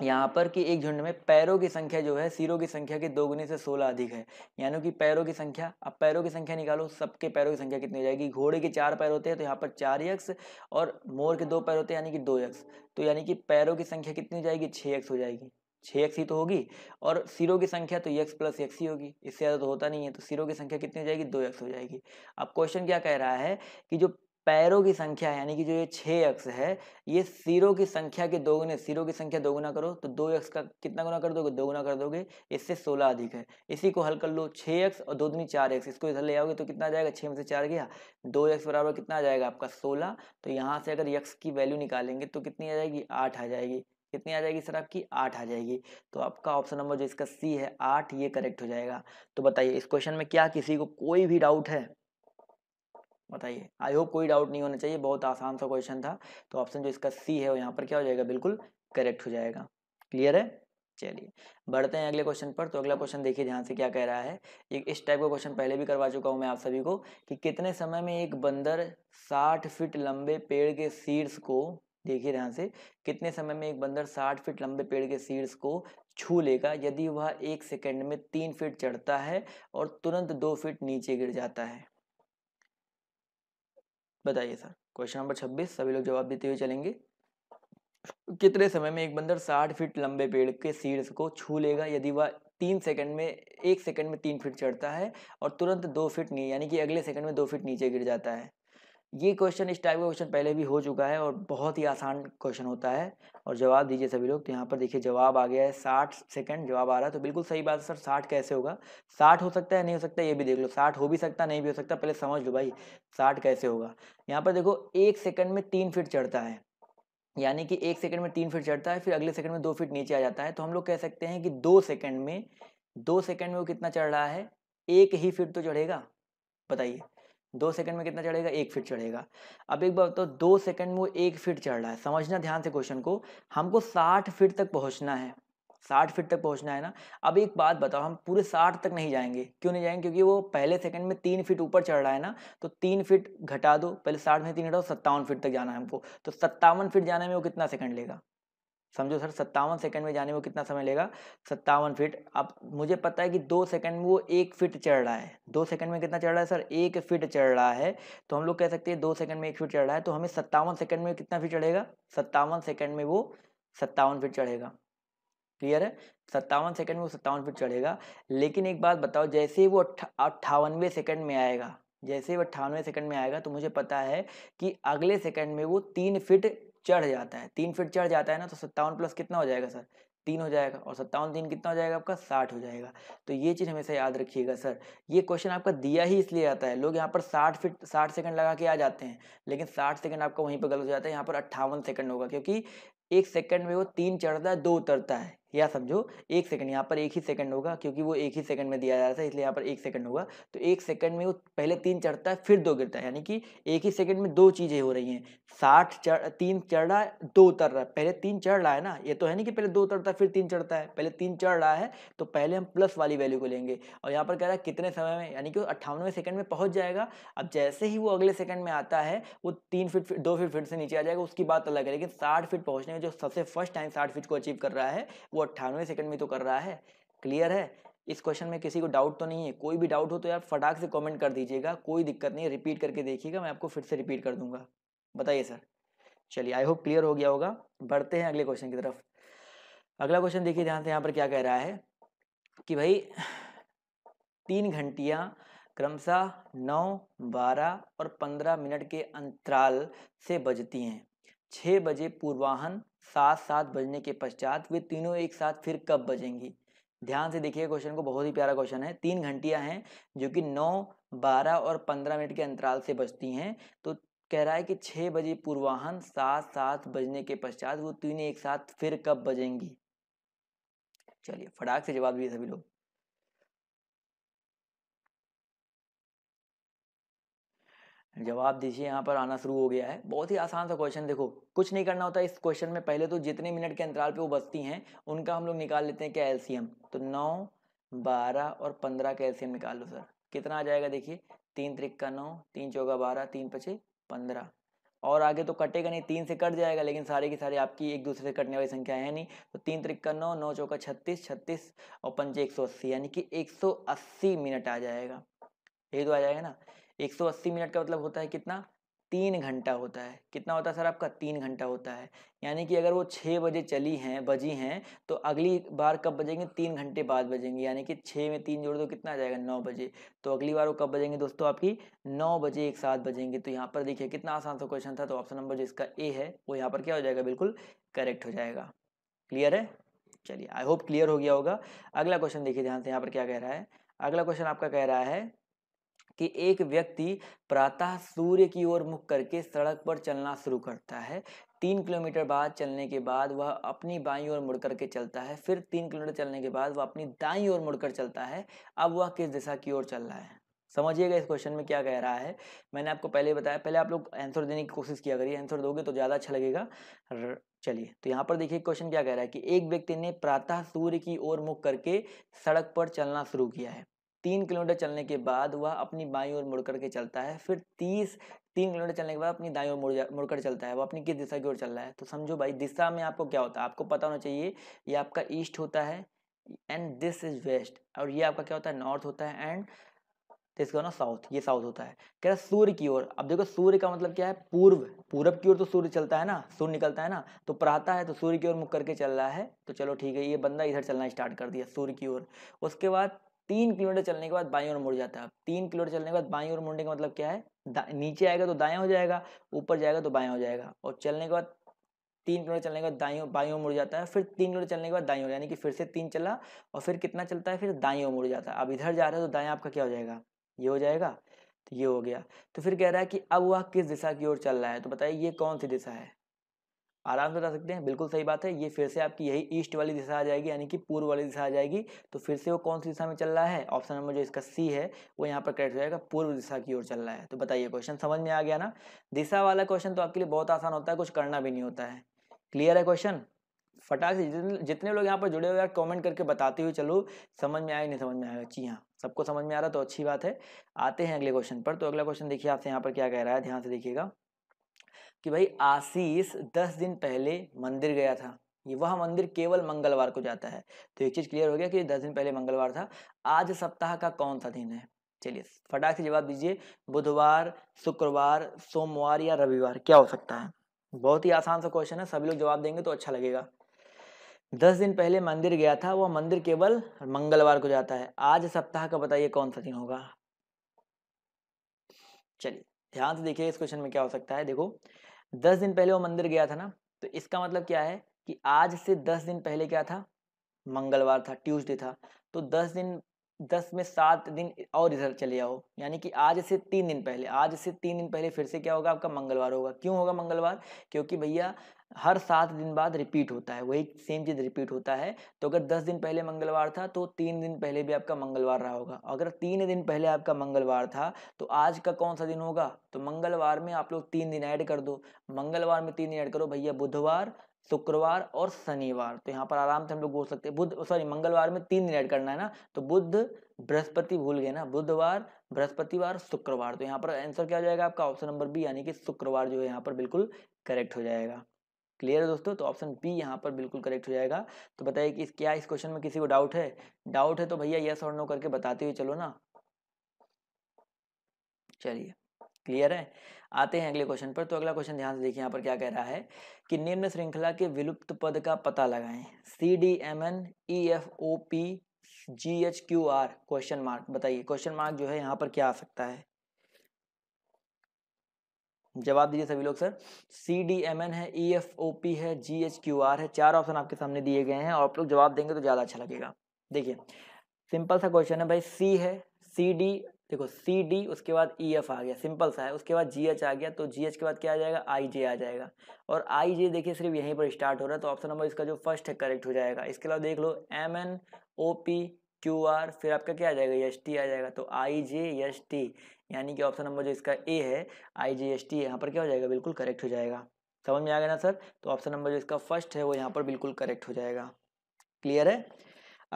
यहाँ पर कि एक झुंड में पैरों की संख्या जो है सिरों की संख्या के दोगुने से सोलह अधिक है यानी कि पैरों की संख्या अब पैरों की संख्या निकालो सबके पैरों की संख्या कितनी हो जाएगी घोड़े के चार पैर होते हैं तो यहाँ पर चार यक्स और मोर के दो पैर होते हैं यानी कि दो यक्स तो यानी कि पैरों की संख्या कितनी हो जाएगी छः यक्स हो जाएगी छः यक्स ही तो होगी और सिरों की संख्या तो यक्स प्लस यक्स ही होगी इससे ज़्यादा तो होता नहीं है तो सिरों की संख्या कितनी हो जाएगी दो यक्स हो जाएगी अब क्वेश्चन क्या कह रहा है कि जो पैरों की संख्या यानी कि जो ये छः एक्स है ये सिरों की संख्या के दोगुने सिरों की संख्या दोगुना करो तो दो एक्स का कितना गुना कर दोगे दोगुना कर दोगे इससे सोलह अधिक है इसी को हल कर लो छः अक्स और दो दुनी चार एक्स इसको इधर ले आओगे तो कितना जाएगा छः में से चार गया दो एक्स बराबर कितना आ जाएगा आपका सोलह तो यहाँ से अगर यक्स की वैल्यू निकालेंगे तो कितनी आ जाएगी आठ आ जाएगी कितनी आ जाएगी सर आपकी आठ आ जाएगी तो आपका ऑप्शन नंबर जो इसका सी है आठ ये करेक्ट हो जाएगा तो बताइए इस क्वेश्चन में क्या किसी को कोई भी डाउट है बताइए आई होप कोई डाउट नहीं होना चाहिए बहुत आसान सा क्वेश्चन था तो ऑप्शन जो इसका सी है वो यहाँ पर क्या हो जाएगा बिल्कुल करेक्ट हो जाएगा क्लियर है चलिए बढ़ते हैं अगले क्वेश्चन पर तो अगला क्वेश्चन देखिए ध्यान से क्या कह रहा है एक इस टाइप का क्वेश्चन पहले भी करवा चुका हूँ मैं आप सभी को कि कितने समय में एक बंदर साठ फिट लंबे पेड़ के सीड्स को देखिए ध्यान से कितने समय में एक बंदर साठ फिट लंबे पेड़ के सीड्स को छू लेगा यदि वह एक सेकेंड में तीन फिट चढ़ता है और तुरंत दो फिट नीचे गिर जाता है बताइए सर क्वेश्चन नंबर छब्बीस सभी लोग जवाब देते हुए चलेंगे कितने समय में एक बंदर साठ फीट लंबे पेड़ के सीड्स को छू लेगा यदि वह तीन सेकंड में एक सेकंड में तीन फीट चढ़ता है और तुरंत दो फीट नीचे यानी कि अगले सेकंड में दो फीट नीचे गिर जाता है ये क्वेश्चन इस टाइप का क्वेश्चन पहले भी हो चुका है और बहुत ही आसान क्वेश्चन होता है और जवाब दीजिए सभी लोग तो यहाँ पर देखिए जवाब आ गया है साठ सेकंड जवाब आ रहा है तो बिल्कुल सही बात है सर साठ कैसे होगा साठ हो सकता है नहीं हो सकता ये भी देख लो साठ हो भी सकता नहीं भी हो सकता पहले समझ लो भाई साठ कैसे होगा यहाँ पर देखो एक सेकंड में तीन फिट चढ़ता है यानी कि एक सेकेंड में तीन फिट चढ़ता है फिर अगले सेकेंड में दो फिट नीचे आ जाता है तो हम लोग कह सकते हैं कि दो सेकेंड में दो सेकेंड में वो कितना चढ़ रहा है एक ही फिट तो चढ़ेगा बताइए दो सेकंड में कितना चढ़ेगा एक फीट चढ़ेगा अब एक बात तो दो सेकंड में वो एक फीट चढ़ रहा है समझना ध्यान से क्वेश्चन को हमको साठ फीट तक पहुंचना है साठ फीट तक पहुंचना है ना अब एक बात बताओ हम पूरे साठ तक नहीं जाएंगे क्यों नहीं जाएंगे क्योंकि वो पहले सेकंड में तीन फीट ऊपर चढ़ रहा है ना तो तीन फीट घटा दो पहले साठ में तीन घटाओ सत्तावन फीट तक जाना है हमको तो सत्तावन फीट जाने में वो कितना सेकंड लेगा समझो सर सत्तावन सेकंड में जाने में कितना समय लेगा सत्तावन फीट अब मुझे पता है कि दो सेकंड में वो एक फीट चढ़ रहा है दो सेकंड में कितना चढ़ रहा है सर एक फीट चढ़ रहा है तो हम लोग कह सकते हैं दो सेकंड में एक फीट चढ़ रहा है तो हमें सत्तावन सेकंड में कितना फीट चढ़ेगा सत्तावन सेकंड में वो सत्तावन फीट चढ़ेगा क्लियर है सत्तावन सेकंड में वो सत्तावन फीट चढ़ेगा लेकिन एक बात बताओ जैसे वो अट्ठावनवे सेकंड में आएगा जैसे वो अट्ठानवे सेकंड में आएगा तो मुझे पता है कि अगले सेकंड में वो तीन फिट चढ़ जाता है तीन फीट चढ़ जाता है ना तो सत्तावन प्लस कितना हो जाएगा सर तीन हो जाएगा और सत्तावन तीन कितना हो जाएगा आपका साठ हो जाएगा तो ये चीज़ हमेशा याद रखिएगा सर ये क्वेश्चन आपका दिया ही इसलिए आता है लोग यहाँ पर साठ फिट साठ सेकंड लगा के आ जाते हैं लेकिन साठ सेकंड आपका वहीं पर गलत हो जाता है यहाँ पर अट्ठावन सेकंड होगा क्योंकि एक सेकंड में वो तीन चढ़ता है दो उतरता है या समझो एक सेकंड यहाँ पर एक ही सेकंड होगा क्योंकि वो एक ही सेकंड में दिया जा रहा था इसलिए यहाँ पर एक सेकंड होगा तो एक सेकंड में वो पहले तीन चढ़ता है फिर दो गिरता है यानी कि एक ही सेकंड में दो चीज़ें हो रही हैं साठ चढ़ तीन चढ़ रहा है दो उतर रहा है पहले तीन चढ़ रहा है ना ये तो है ना कि पहले दो उतरता है फिर तीन चढ़ता है पहले तीन चढ़ रहा है तो पहले हम प्लस वाली वैल्यू को लेंगे और यहाँ पर कह रहा है कितने समय में यानी कि वो अट्ठानवे सेकंड में पहुँच जाएगा अब जैसे ही वो अगले सेकंड में आता है वो तीन फीट दो फीट फिट से नीचे आ जाएगा उसकी बात अलग है लेकिन साठ फीट पहुँचने में जो सबसे फर्स्ट टाइम साठ फीट को अचीव कर रहा है वो अट्ठानवे सेकंड में तो कर रहा है क्लियर है इस क्वेश्चन में किसी को डाउट तो नहीं है कोई भी डाउट हो तो यार फटाक से कमेंट कर दीजिएगा कोई दिक्कत नहीं है रिपीट करके देखिएगा मैं आपको फिर से रिपीट कर दूंगा बताइए सर चलिए आई होप क्लियर हो गया होगा बढ़ते हैं अगले क्वेश्चन की तरफ अगला क्वेश्चन देखिए ध्यान से यहाँ पर क्या कह रहा है कि भाई तीन घंटियाँ क्रमशः नौ बारह और पंद्रह मिनट के अंतराल से बजती हैं छः बजे पूर्वाहन साथ साथ बजने के पश्चात वे तीनों एक साथ फिर कब बजेंगी ध्यान से देखिए क्वेश्चन को बहुत ही प्यारा क्वेश्चन है तीन घंटियां हैं जो कि नौ बारह और पंद्रह मिनट के अंतराल से बजती हैं तो कह रहा है कि छः बजे पूर्वाहन सात सात बजने के पश्चात वो तीनों एक साथ फिर कब बजेंगी चलिए फटाक से जवाब दिए सभी लोग जवाब दीजिए यहाँ पर आना शुरू हो गया है बहुत ही आसान सा क्वेश्चन देखो कुछ नहीं करना होता इस क्वेश्चन में पहले तो जितने मिनट के अंतराल पे वो बसती हैं उनका हम लोग निकाल लेते हैं क्या एलसीएम तो नौ बारह और पंद्रह का एलसीएम निकाल लो सर कितना आ जाएगा देखिए तीन त्रिक्का नौ तीन चौका बारह तीन पचे पंद्रह और आगे तो कटेगा नहीं तीन से कट जाएगा लेकिन सारे की सारे आपकी एक दूसरे से कटने वाली संख्या है नहीं तो तीन त्रिक्का नौ नौ चौका छत्तीस छत्तीस और पंचे एक सौ अस्सी यानी कि एक सौ अस्सी मिनट आ जाएगा यही तो आ जाएगा ना 180 मिनट का मतलब होता है कितना तीन घंटा होता है कितना होता है सर आपका तीन घंटा होता है यानी कि अगर वो छः बजे चली हैं बजी हैं तो अगली बार कब बजेंगे तीन घंटे बाद बजेंगे यानी कि छः में तीन जोड़ दो कितना आ जाएगा नौ बजे तो अगली बार वो कब बजेंगे दोस्तों आपकी नौ बजे एक साथ बजेंगे तो यहाँ पर देखिए कितना आसान सा क्वेश्चन था तो ऑप्शन नंबर जो इसका ए है वो यहाँ पर क्या हो जाएगा बिल्कुल करेक्ट हो जाएगा क्लियर है चलिए आई होप क्लियर हो गया होगा अगला क्वेश्चन देखिए ध्यान से यहाँ पर क्या कह रहा है अगला क्वेश्चन आपका कह रहा है कि एक व्यक्ति प्रातः सूर्य की ओर मुख करके सड़क पर चलना शुरू करता है तीन किलोमीटर बाद चलने के बाद वह अपनी बाई ओर मुड़ करके चलता है फिर तीन किलोमीटर चलने के बाद वह अपनी दाई ओर मुड़कर चलता है अब वह किस दिशा की ओर चल रहा है समझिएगा इस क्वेश्चन में क्या कह रहा है मैंने आपको पहले बताया पहले आप लोग आंसर देने की कोशिश किया करिए आंसर दोगे तो ज़्यादा अच्छा लगेगा चलिए तो यहाँ पर देखिए क्वेश्चन क्या कह रहा है कि एक व्यक्ति ने प्रातः सूर्य की ओर मुख करके सड़क पर चलना शुरू किया है तीन किलोमीटर चलने के बाद वह अपनी बाई ओर मुड़ करके चलता है फिर तीस तीन किलोमीटर चलने के बाद अपनी दाई ओर मुड़ मुड़कर चलता है वो अपनी किस दिशा की ओर चल रहा है तो समझो भाई दिशा में आपको क्या होता है आपको पता होना चाहिए ये आपका ईस्ट होता है एंड दिस इज वेस्ट और ये आपका क्या होता है नॉर्थ होता है एंड दिस का ना साउथ ये साउथ होता है कह रहा सूर्य की ओर अब देखो सूर्य का मतलब क्या है पूर्व पूर्व की ओर तो सूर्य चलता है ना सूर्य निकलता है ना तो प्रातः है तो सूर्य की ओर मुख करके चल रहा है तो चलो ठीक है ये बंदा इधर चलना स्टार्ट कर दिया सूर्य की ओर उसके बाद तीन किलोमीटर चलने के बाद बाई और मुड़ जाता है तीन किलोमीटर चलने के बाद बाई और मुड़ने का मतलब क्या है नीचे आएगा तो दाया हो जाएगा ऊपर जाएगा तो बाया हो जाएगा और चलने के बाद तीन किलोमीटर चलने के बाद दाई बाई मुड़ जाता है फिर तीन किलोमीटर चलने के बाद दाई यानी कि फिर से तीन चला और फिर कितना चलता है फिर दाई मुड़ जाता है अब इधर जा रहे हैं तो दाया आपका क्या हो जाएगा ये हो जाएगा तो ये हो गया तो फिर कह रहा है कि अब वह किस दिशा की ओर चल रहा है तो बताइए ये कौन सी दिशा है आराम से जा सकते हैं बिल्कुल सही बात है ये फिर से आपकी यही ईस्ट वाली दिशा आ जाएगी यानी कि पूर्व वाली दिशा आ जाएगी तो फिर से वो कौन सी दिशा में चल रहा है ऑप्शन नंबर जो इसका सी है वो यहाँ पर करेक्ट हो जाएगा पूर्व दिशा की ओर चल रहा है तो बताइए क्वेश्चन समझ में आ गया ना दिशा वाला क्वेश्चन तो आपके लिए बहुत आसान होता है कुछ करना भी नहीं होता है क्लियर है क्वेश्चन फटाक से जितने, जितने लोग यहाँ पर जुड़े हुए यार कमेंट करके बताते हुए चलो समझ में आए नहीं समझ में आया जी हाँ सबको समझ में आ रहा तो अच्छी बात है आते हैं अगले क्वेश्चन पर तो अगला क्वेश्चन देखिए आपसे यहाँ पर क्या कह रहा है ध्यान से देखिएगा कि भाई आशीष दस दिन पहले मंदिर गया था ये वह मंदिर केवल मंगलवार को जाता है तो एक चीज़ क्लियर हो गया कि दस दिन पहले मंगलवार था आज सप्ताह का कौन सा दिन है चलिए फटाक से जवाब दीजिए बुधवार शुक्रवार सोमवार या रविवार क्या हो सकता है बहुत ही आसान सा क्वेश्चन है सभी लोग जवाब देंगे तो अच्छा लगेगा दस दिन पहले मंदिर गया था वह मंदिर केवल मंगलवार को जाता है आज सप्ताह का बताइए कौन सा दिन होगा चलिए ध्यान से देखिए इस क्वेश्चन में क्या हो सकता है देखो दस दिन पहले वो मंदिर गया था ना तो इसका मतलब क्या है कि आज से दस दिन पहले क्या था मंगलवार था ट्यूसडे था तो दस दिन दस में सात दिन और इधर चले आओ यानी कि आज से तीन दिन पहले आज से तीन दिन पहले फिर से क्या होगा आपका मंगलवार होगा क्यों होगा मंगलवार क्योंकि भैया हर सात दिन बाद रिपीट होता है वही सेम चीज़ रिपीट होता है तो अगर दस दिन पहले मंगलवार था तो तीन दिन पहले भी आपका मंगलवार रहा होगा अगर तीन दिन पहले आपका मंगलवार था तो आज का कौन सा दिन होगा तो मंगलवार में आप लोग तीन दिन ऐड कर दो मंगलवार में तीन दिन ऐड करो भैया बुधवार शुक्रवार और शनिवार तो यहाँ पर आराम से हम लोग बोल सकते हैं बुध सॉरी मंगलवार में तीन दिन ऐड करना है ना तो बुध बृहस्पति भूल गए ना बुधवार बृहस्पतिवार शुक्रवार तो यहाँ पर आंसर क्या हो जाएगा आपका ऑप्शन नंबर बी यानी कि शुक्रवार जो है यहाँ पर बिल्कुल करेक्ट हो जाएगा क्लियर है दोस्तों तो ऑप्शन बी यहाँ पर बिल्कुल करेक्ट हो जाएगा तो बताइए कि क्या इस क्वेश्चन में किसी को डाउट है डाउट है तो भैया यस और नो करके बताते हुए चलो ना चलिए क्लियर है आते हैं अगले क्वेश्चन पर तो अगला क्वेश्चन ध्यान से देखिए यहाँ पर क्या कह रहा है कि निम्न श्रृंखला के विलुप्त पद का पता लगाएं C D M N E F O P G H Q R question mark बताइए क्वेश्चन मार्क जो है यहाँ पर क्या आ सकता है जवाब दीजिए सभी लोग sir C D M N है ई एफ ओ पी है जी एच क्यू आर है चार ऑप्शन आपके सामने दिए गए हैं और आप लोग जवाब देंगे तो ज़्यादा अच्छा लगेगा देखिए सिंपल सा क्वेश्चन है भाई सी है सी डी देखो सी डी उसके बाद ई e एफ आ गया सिंपल सा है उसके बाद जी एच आ गया तो जी एच के बाद क्या आ जाएगा आई जे आ जाएगा और आई जे देखिए सिर्फ यहीं पर स्टार्ट हो रहा है तो ऑप्शन नंबर इसका जो फर्स्ट है करेक्ट हो जाएगा इसके अलावा देख लो M N O P Q R फिर आपका क्या आ जाएगा एस टी आ जाएगा तो आई जे एस टी यानी कि ऑप्शन नंबर जो इसका ए है आई जी एस टी यहाँ पर क्या हो जाएगा बिल्कुल करेक्ट हो जाएगा समझ में आ गया ना सर तो ऑप्शन नंबर जो इसका फर्स्ट है वो यहाँ पर बिल्कुल करेक्ट हो जाएगा क्लियर है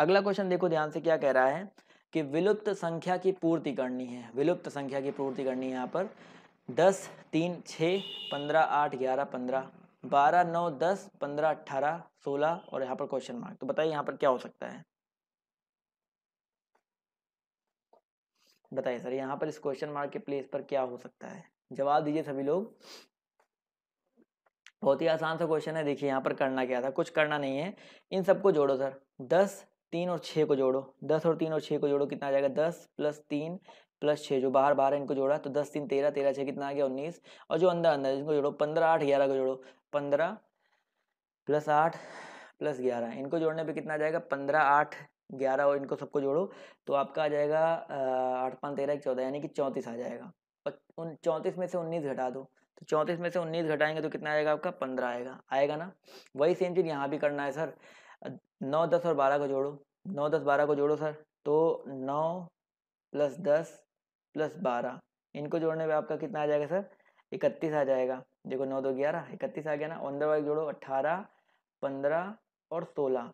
अगला क्वेश्चन देखो ध्यान से क्या कह रहा है कि विलुप्त संख्या की पूर्ति करनी है विलुप्त संख्या की पूर्ति करनी है यहाँ पर दस तीन छः पंद्रह आठ ग्यारह पंद्रह बारह नौ दस पंद्रह अट्ठारह सोलह और यहाँ पर क्वेश्चन मार्क तो बताइए यहाँ पर क्या हो सकता है बताइए सर यहाँ पर इस क्वेश्चन मार्क के प्लेस पर क्या हो सकता है जवाब दीजिए सभी लोग बहुत ही आसान सा क्वेश्चन है देखिए यहाँ पर करना क्या था कुछ करना नहीं है इन सबको जोड़ो सर दस तीन और छः को जोड़ो दस और तीन और छः को जोड़ो कितना आ जाएगा दस प्लस तीन प्लस छः जो बाहर बाहर इनको जोड़ा तो दस तीन तेरह तेरह छः कितना आ गया उन्नीस और जो अंदर अंदर इनको जोड़ो पंद्रह आठ ग्यारह को जोड़ो पंद्रह प्लस आठ प्लस ग्यारह इनको जोड़ने पे कितना आ जाएगा पंद्रह आठ ग्यारह और इनको सबको जोड़ो तो आपका आ जाएगा आठ पाँच तेरह एक चौदह यानी कि चौंतीस आ जाएगा और उन चौंतीस में से उन्नीस घटा दो तो चौंतीस में से उन्नीस घटाएंगे तो कितना आएगा आपका पंद्रह आएगा आएगा ना वही सेम चीज़ यहाँ भी करना है सर नौ दस और बारह को जोड़ो नौ दस बारह को जोड़ो सर तो नौ प्लस दस प्लस बारह इनको जोड़ने पे आपका कितना आ जाएगा सर इकतीस आ जाएगा देखो नौ दो ग्यारह इकतीस आ गया ना ऑन द वाइज जोड़ो अट्ठारह पंद्रह और सोलह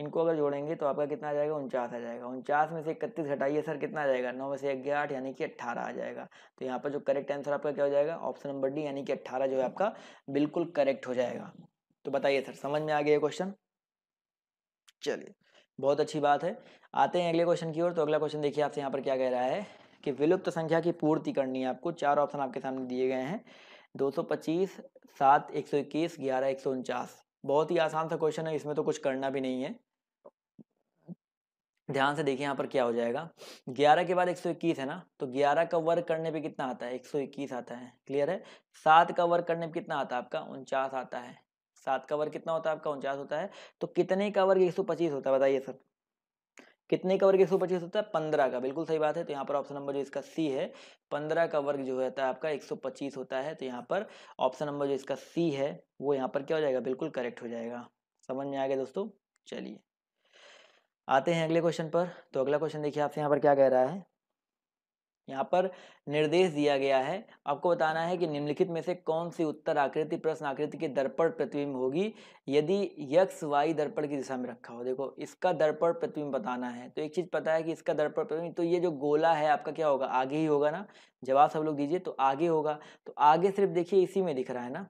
इनको अगर जोड़ेंगे तो आपका कितना आ जाएगा उनचास आ जाएगा उनचास में से इकतीस घटाइए सर कितना आ जाएगा नौ में से ग्यारह यानी कि अट्ठारह आ जाएगा तो यहाँ पर जो करेक्ट आंसर आपका क्या हो जाएगा ऑप्शन नंबर डी यानी कि अट्ठारह जो है आपका बिल्कुल करेक्ट हो जाएगा तो बताइए सर समझ में आ गया क्वेश्चन चलिए बहुत अच्छी बात है आते हैं अगले क्वेश्चन की ओर तो अगला क्वेश्चन देखिए आपसे यहाँ पर क्या कह रहा है कि विलुप्त संख्या की पूर्ति करनी है आपको चार ऑप्शन आपके सामने दिए गए हैं दो सौ पच्चीस सात एक सौ इक्कीस ग्यारह एक सौ उनचास बहुत ही आसान सा क्वेश्चन है इसमें तो कुछ करना भी नहीं है ध्यान से देखिए यहाँ पर क्या हो जाएगा 11 के बाद 121 है ना तो 11 का वर्ग करने पे कितना आता है 121 आता है क्लियर है सात का वर्ग करने पे कितना आता है आपका उनचास आता है सात का वर्ग कितना होता है आपका उनचास होता है तो कितने का वर्ग 125 होता है बताइए सर कितने का वर्ग एक सौ पच्चीस होता है पंद्रह का बिल्कुल सही बात है तो यहाँ पर ऑप्शन नंबर जो इसका सी है पंद्रह का वर्ग जो होता है आपका एक सौ पच्चीस होता है तो यहाँ पर ऑप्शन नंबर जो इसका सी है वो यहाँ पर क्या हो जाएगा बिल्कुल करेक्ट हो जाएगा समझ में आ गया दोस्तों चलिए आते हैं अगले क्वेश्चन पर तो अगला क्वेश्चन देखिए आपसे यहाँ पर क्या कह रहा है यहाँ पर निर्देश दिया गया है आपको बताना है कि निम्नलिखित में से कौन सी उत्तर आकृति प्रश्न आकृति के दर्पण प्रतिबिंब होगी यदि यक्ष वाई दर्पण की दिशा में रखा हो देखो इसका दर्पण प्रतिबिंब बताना है तो एक चीज़ पता है कि इसका दर्पण प्रतिबिंब तो ये जो गोला है आपका क्या होगा आगे ही होगा ना जवाब सब लोग दीजिए तो आगे होगा तो आगे सिर्फ देखिए इसी में दिख रहा है ना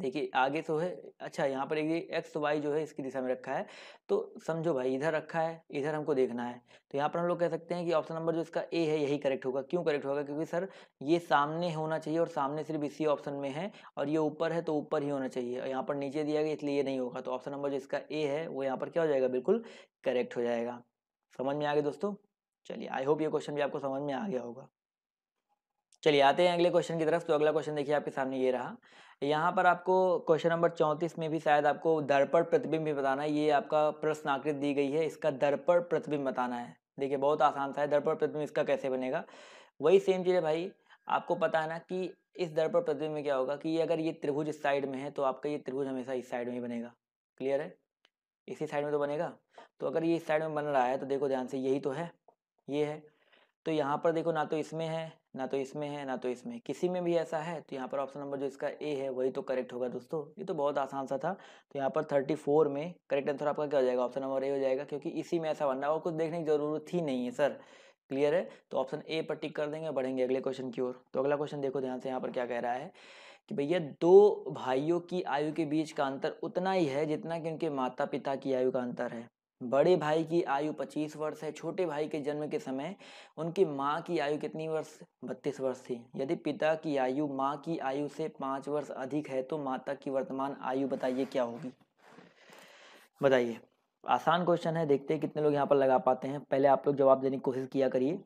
देखिए आगे तो है अच्छा यहाँ पर ये एक्स वाई जो है इसकी दिशा में रखा है तो समझो भाई इधर रखा है इधर हमको देखना है तो यहाँ पर हम लोग कह सकते हैं कि ऑप्शन नंबर जो इसका ए है यही करेक्ट होगा क्यों करेक्ट होगा क्योंकि सर ये सामने होना चाहिए और सामने सिर्फ इसी ऑप्शन में है और ये ऊपर है तो ऊपर ही होना चाहिए और यहाँ पर नीचे दिया गया इसलिए ये नहीं होगा तो ऑप्शन नंबर जो इसका ए है वो यहाँ पर क्या हो जाएगा बिल्कुल करेक्ट हो जाएगा समझ में आ गया दोस्तों चलिए आई होप ये क्वेश्चन भी आपको समझ में आ गया होगा चलिए आते हैं अगले क्वेश्चन की तरफ तो अगला क्वेश्चन देखिए आपके सामने ये रहा यहाँ पर आपको क्वेश्चन नंबर चौंतीस में भी शायद आपको दर्पण प्रतिबिंब भी बताना है ये आपका प्रश्न आकृति दी गई है इसका दर्पण प्रतिबिंब बताना है देखिए बहुत आसान सा है दर्पण प्रतिबिंब इसका कैसे बनेगा वही सेम चीज़ है भाई आपको पता है ना कि इस दर्पण प्रतिबिंब में क्या होगा कि ये अगर ये त्रिभुज इस साइड में है तो आपका ये त्रिभुज हमेशा इस साइड में ही बनेगा क्लियर है इसी साइड में तो बनेगा तो अगर ये इस साइड में बन रहा है तो देखो ध्यान से यही तो है ये है तो यहाँ पर देखो ना तो इसमें है ना तो इसमें है ना तो इसमें किसी में भी ऐसा है तो यहाँ पर ऑप्शन नंबर जो इसका ए है वही तो करेक्ट होगा दोस्तों ये तो बहुत आसान सा था तो यहाँ पर थर्टी फोर में करेक्ट आंसर आपका क्या हो जाएगा ऑप्शन नंबर ए हो जाएगा क्योंकि इसी में ऐसा बनना और कुछ देखने की जरूरत ही नहीं है सर क्लियर है तो ऑप्शन ए पर टिक कर देंगे बढ़ेंगे अगले क्वेश्चन की ओर तो अगला क्वेश्चन देखो ध्यान से यहाँ पर क्या कह रहा है कि भैया दो भाइयों की आयु के बीच का अंतर उतना ही है जितना कि उनके माता पिता की आयु का अंतर है बड़े भाई की आयु 25 वर्ष है छोटे भाई के जन्म के समय उनकी माँ की आयु कितनी वर्ष बत्तीस वर्ष थी यदि पिता की आयु माँ की आयु से पाँच वर्ष अधिक है तो माता की वर्तमान आयु बताइए क्या होगी बताइए आसान क्वेश्चन है देखते हैं कितने लोग यहाँ पर लगा पाते हैं पहले आप लोग जवाब देने की कोशिश किया करिए